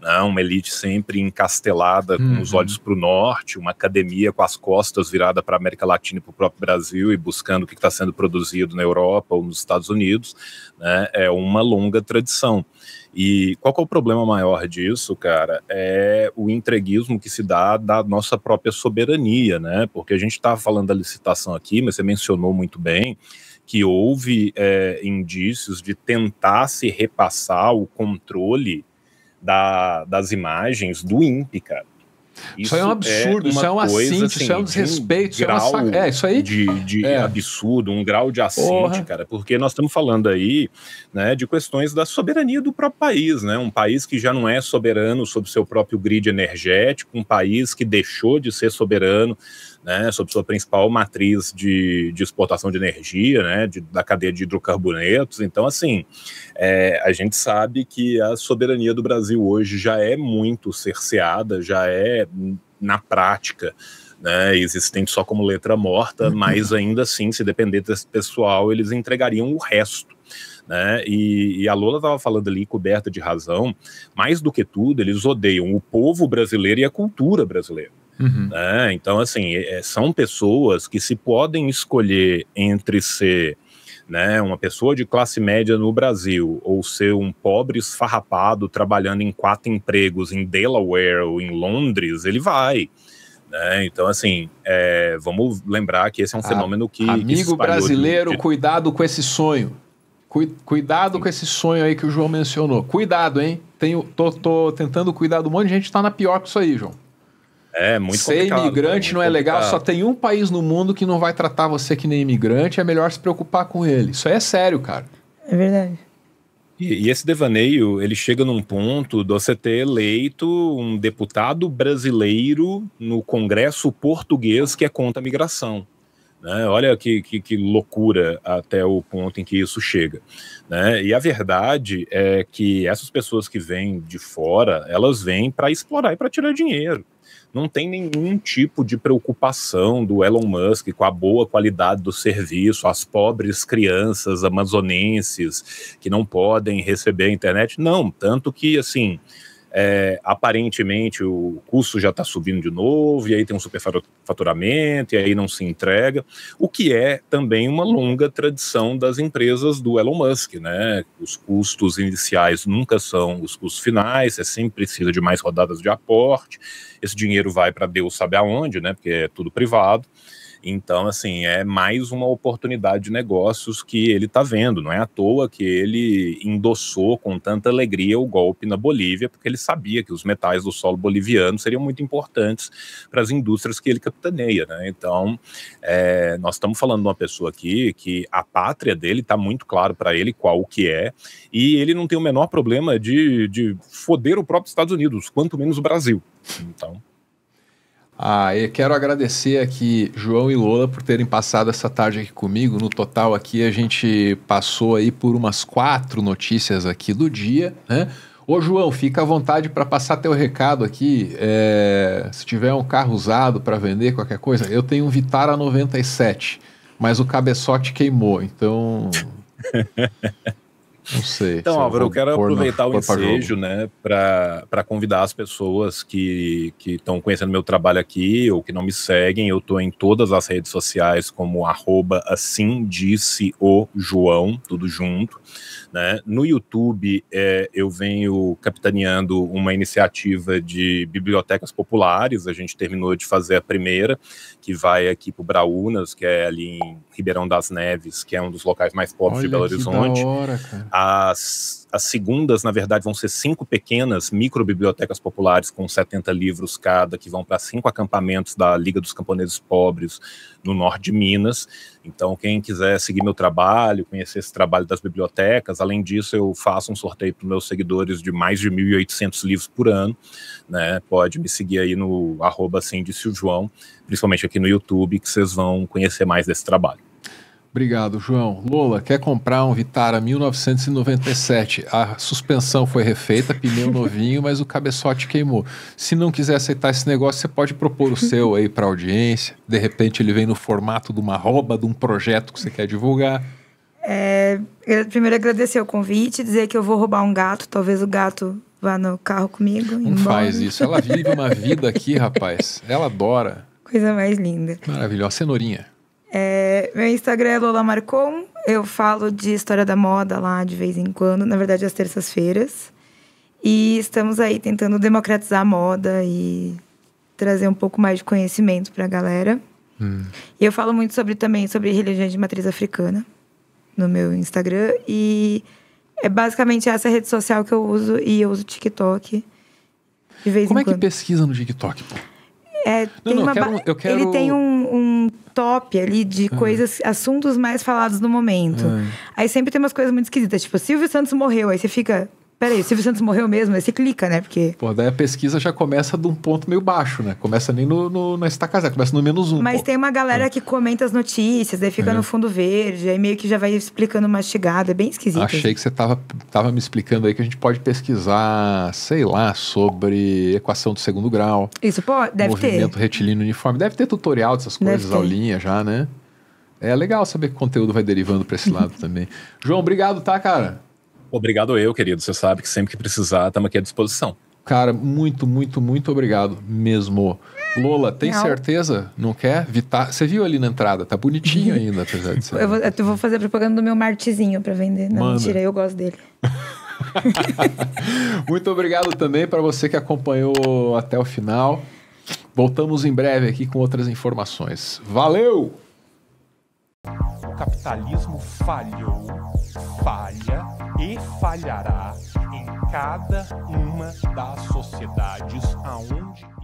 né? uma elite sempre encastelada, uhum. com os uhum. olhos para o norte, uma academia com as costas virada para a América Latina e para o próprio Brasil e buscando o que está sendo produzido na Europa ou nos Estados Unidos, né? é uma longa tradição. E qual é o problema maior disso, cara? É o entreguismo que se dá da nossa própria soberania, né? Porque a gente estava tá falando da licitação aqui, mas você mencionou muito bem que houve é, indícios de tentar se repassar o controle da, das imagens do INPE, cara. Isso, isso é um absurdo, é isso é, é um assinte, assim, isso é assim, um desrespeito, um isso, é, uma é isso aí. De, de é. absurdo, um grau de assinte, cara, porque nós estamos falando aí né, de questões da soberania do próprio país, né? Um país que já não é soberano sobre seu próprio grid energético, um país que deixou de ser soberano né, sobre sua principal matriz de, de exportação de energia, né, de, da cadeia de hidrocarbonetos. Então, assim, é, a gente sabe que a soberania do Brasil hoje já é muito cerceada, já é, na prática, né, existente só como letra morta, uhum. mas ainda assim, se depender desse pessoal, eles entregariam o resto. Né? E, e, a Lola estava falando ali, coberta de razão, mais do que tudo, eles odeiam o povo brasileiro e a cultura brasileira. Uhum. Né? Então, assim, é, é, são pessoas que se podem escolher entre ser né, uma pessoa de classe média no Brasil ou ser um pobre esfarrapado trabalhando em quatro empregos em Delaware ou em Londres, ele vai. Né? Então, assim, é, vamos lembrar que esse é um fenômeno que. Amigo brasileiro, de... cuidado com esse sonho. Cuidado com esse sonho aí que o João mencionou. Cuidado, hein? Tenho, tô, tô tentando cuidar do um monte de gente que tá na pior que isso aí, João. É, muito Ser imigrante muito não é legal, só tem um país no mundo que não vai tratar você que nem imigrante, é melhor se preocupar com ele. Isso aí é sério, cara. É verdade. E, e esse devaneio, ele chega num ponto de você ter eleito um deputado brasileiro no Congresso português que é contra a migração. Né? Olha que, que, que, loucura até o ponto em que isso chega. Né? E a verdade é que essas pessoas que vêm de fora, elas vêm para explorar e para tirar dinheiro não tem nenhum tipo de preocupação do Elon Musk com a boa qualidade do serviço, as pobres crianças amazonenses que não podem receber a internet. Não, tanto que, assim, é, aparentemente o custo já está subindo de novo, e aí tem um superfaturamento, e aí não se entrega, o que é também uma longa tradição das empresas do Elon Musk, né? Os custos iniciais nunca são os custos finais, é sempre precisa de mais rodadas de aporte, esse dinheiro vai para Deus sabe aonde, né? Porque é tudo privado. Então, assim, é mais uma oportunidade de negócios que ele está vendo. Não é à toa que ele endossou com tanta alegria o golpe na Bolívia, porque ele sabia que os metais do solo boliviano seriam muito importantes para as indústrias que ele capitaneia. Né? Então, é, nós estamos falando de uma pessoa aqui que a pátria dele está muito claro para ele qual o que é, e ele não tem o menor problema de, de foder o próprio Estados Unidos, quanto menos o Brasil. Então. Ah, e quero agradecer aqui João e Lola por terem passado essa tarde aqui comigo. No total aqui a gente passou aí por umas quatro notícias aqui do dia, né? Ô João, fica à vontade para passar teu recado aqui. É, se tiver um carro usado para vender qualquer coisa, eu tenho um Vitara 97, mas o cabeçote queimou, então (laughs) Não sei. Então, Álvaro, eu quero aproveitar no, o (laughs) ensejo, né, para convidar as pessoas que estão conhecendo meu trabalho aqui ou que não me seguem. Eu estou em todas as redes sociais como arroba assim disse o João, tudo junto. Né? No YouTube, é, eu venho capitaneando uma iniciativa de bibliotecas populares. A gente terminou de fazer a primeira, que vai aqui para o Braunas, que é ali em Ribeirão das Neves, que é um dos locais mais pobres Olha de Belo Horizonte. Hora, as, as segundas, na verdade, vão ser cinco pequenas microbibliotecas populares com 70 livros cada, que vão para cinco acampamentos da Liga dos Camponeses Pobres no norte de Minas então, quem quiser seguir meu trabalho, conhecer esse trabalho das bibliotecas, além disso, eu faço um sorteio para meus seguidores de mais de 1.800 livros por ano. Né? Pode me seguir aí no arroba João, principalmente aqui no YouTube, que vocês vão conhecer mais desse trabalho. Obrigado, João. Lola, quer comprar um Vitara 1997? A suspensão foi refeita, pneu novinho, mas o cabeçote queimou. Se não quiser aceitar esse negócio, você pode propor o seu aí para audiência. De repente ele vem no formato de uma rouba, de um projeto que você quer divulgar. É, primeiro agradecer o convite, dizer que eu vou roubar um gato, talvez o gato vá no carro comigo. Não embora. faz isso. Ela vive uma vida aqui, rapaz. Ela adora. Coisa mais linda. Maravilhosa. Cenourinha. É, meu Instagram é Lola Marcon. Eu falo de história da moda lá de vez em quando, na verdade às terças-feiras. E estamos aí tentando democratizar a moda e trazer um pouco mais de conhecimento para a galera. Hum. E eu falo muito sobre também sobre religião de matriz africana no meu Instagram e é basicamente essa rede social que eu uso e eu uso TikTok. De vez Como em é quando. que pesquisa no TikTok? Pô? É, não, não, eu quero, eu quero... Ele tem um, um top ali de é. coisas, ah. assuntos mais falados no momento. Ah. Aí sempre tem umas coisas muito esquisitas, tipo, Silvio Santos morreu. Aí você fica, peraí, o Silvio Santos morreu mesmo? Aí você clica, né? Porque. Pô, daí a pesquisa já começa de um ponto meio baixo, né? Começa nem no, no, na estaca começa no menos um. Mas pô. tem uma galera é. que comenta as notícias, aí fica é. no fundo verde, aí meio que já vai explicando mastigado, é bem esquisito. Achei assim. que você tava, tava me explicando aí que a gente pode pesquisar, sei lá, sobre equação do segundo grau. Isso, pô, deve movimento ter. Movimento retilíneo uniforme. Deve ter tutorial dessas coisas, aulinha já, né? É legal saber que o conteúdo vai derivando para esse lado (laughs) também. João, obrigado, tá, cara? Obrigado eu, querido. Você sabe que sempre que precisar, estamos aqui à disposição. Cara, muito, muito, muito obrigado mesmo. Lola, tem não. certeza? Não quer? Vita... Você viu ali na entrada, tá bonitinho (laughs) ainda, apesar de ser. Eu vou, eu vou fazer propaganda do meu martezinho para vender. Não, Manda. mentira, eu gosto dele. (laughs) muito obrigado também para você que acompanhou até o final. Voltamos em breve aqui com outras informações. Valeu! O capitalismo falhou, falha falhará em cada uma das sociedades aonde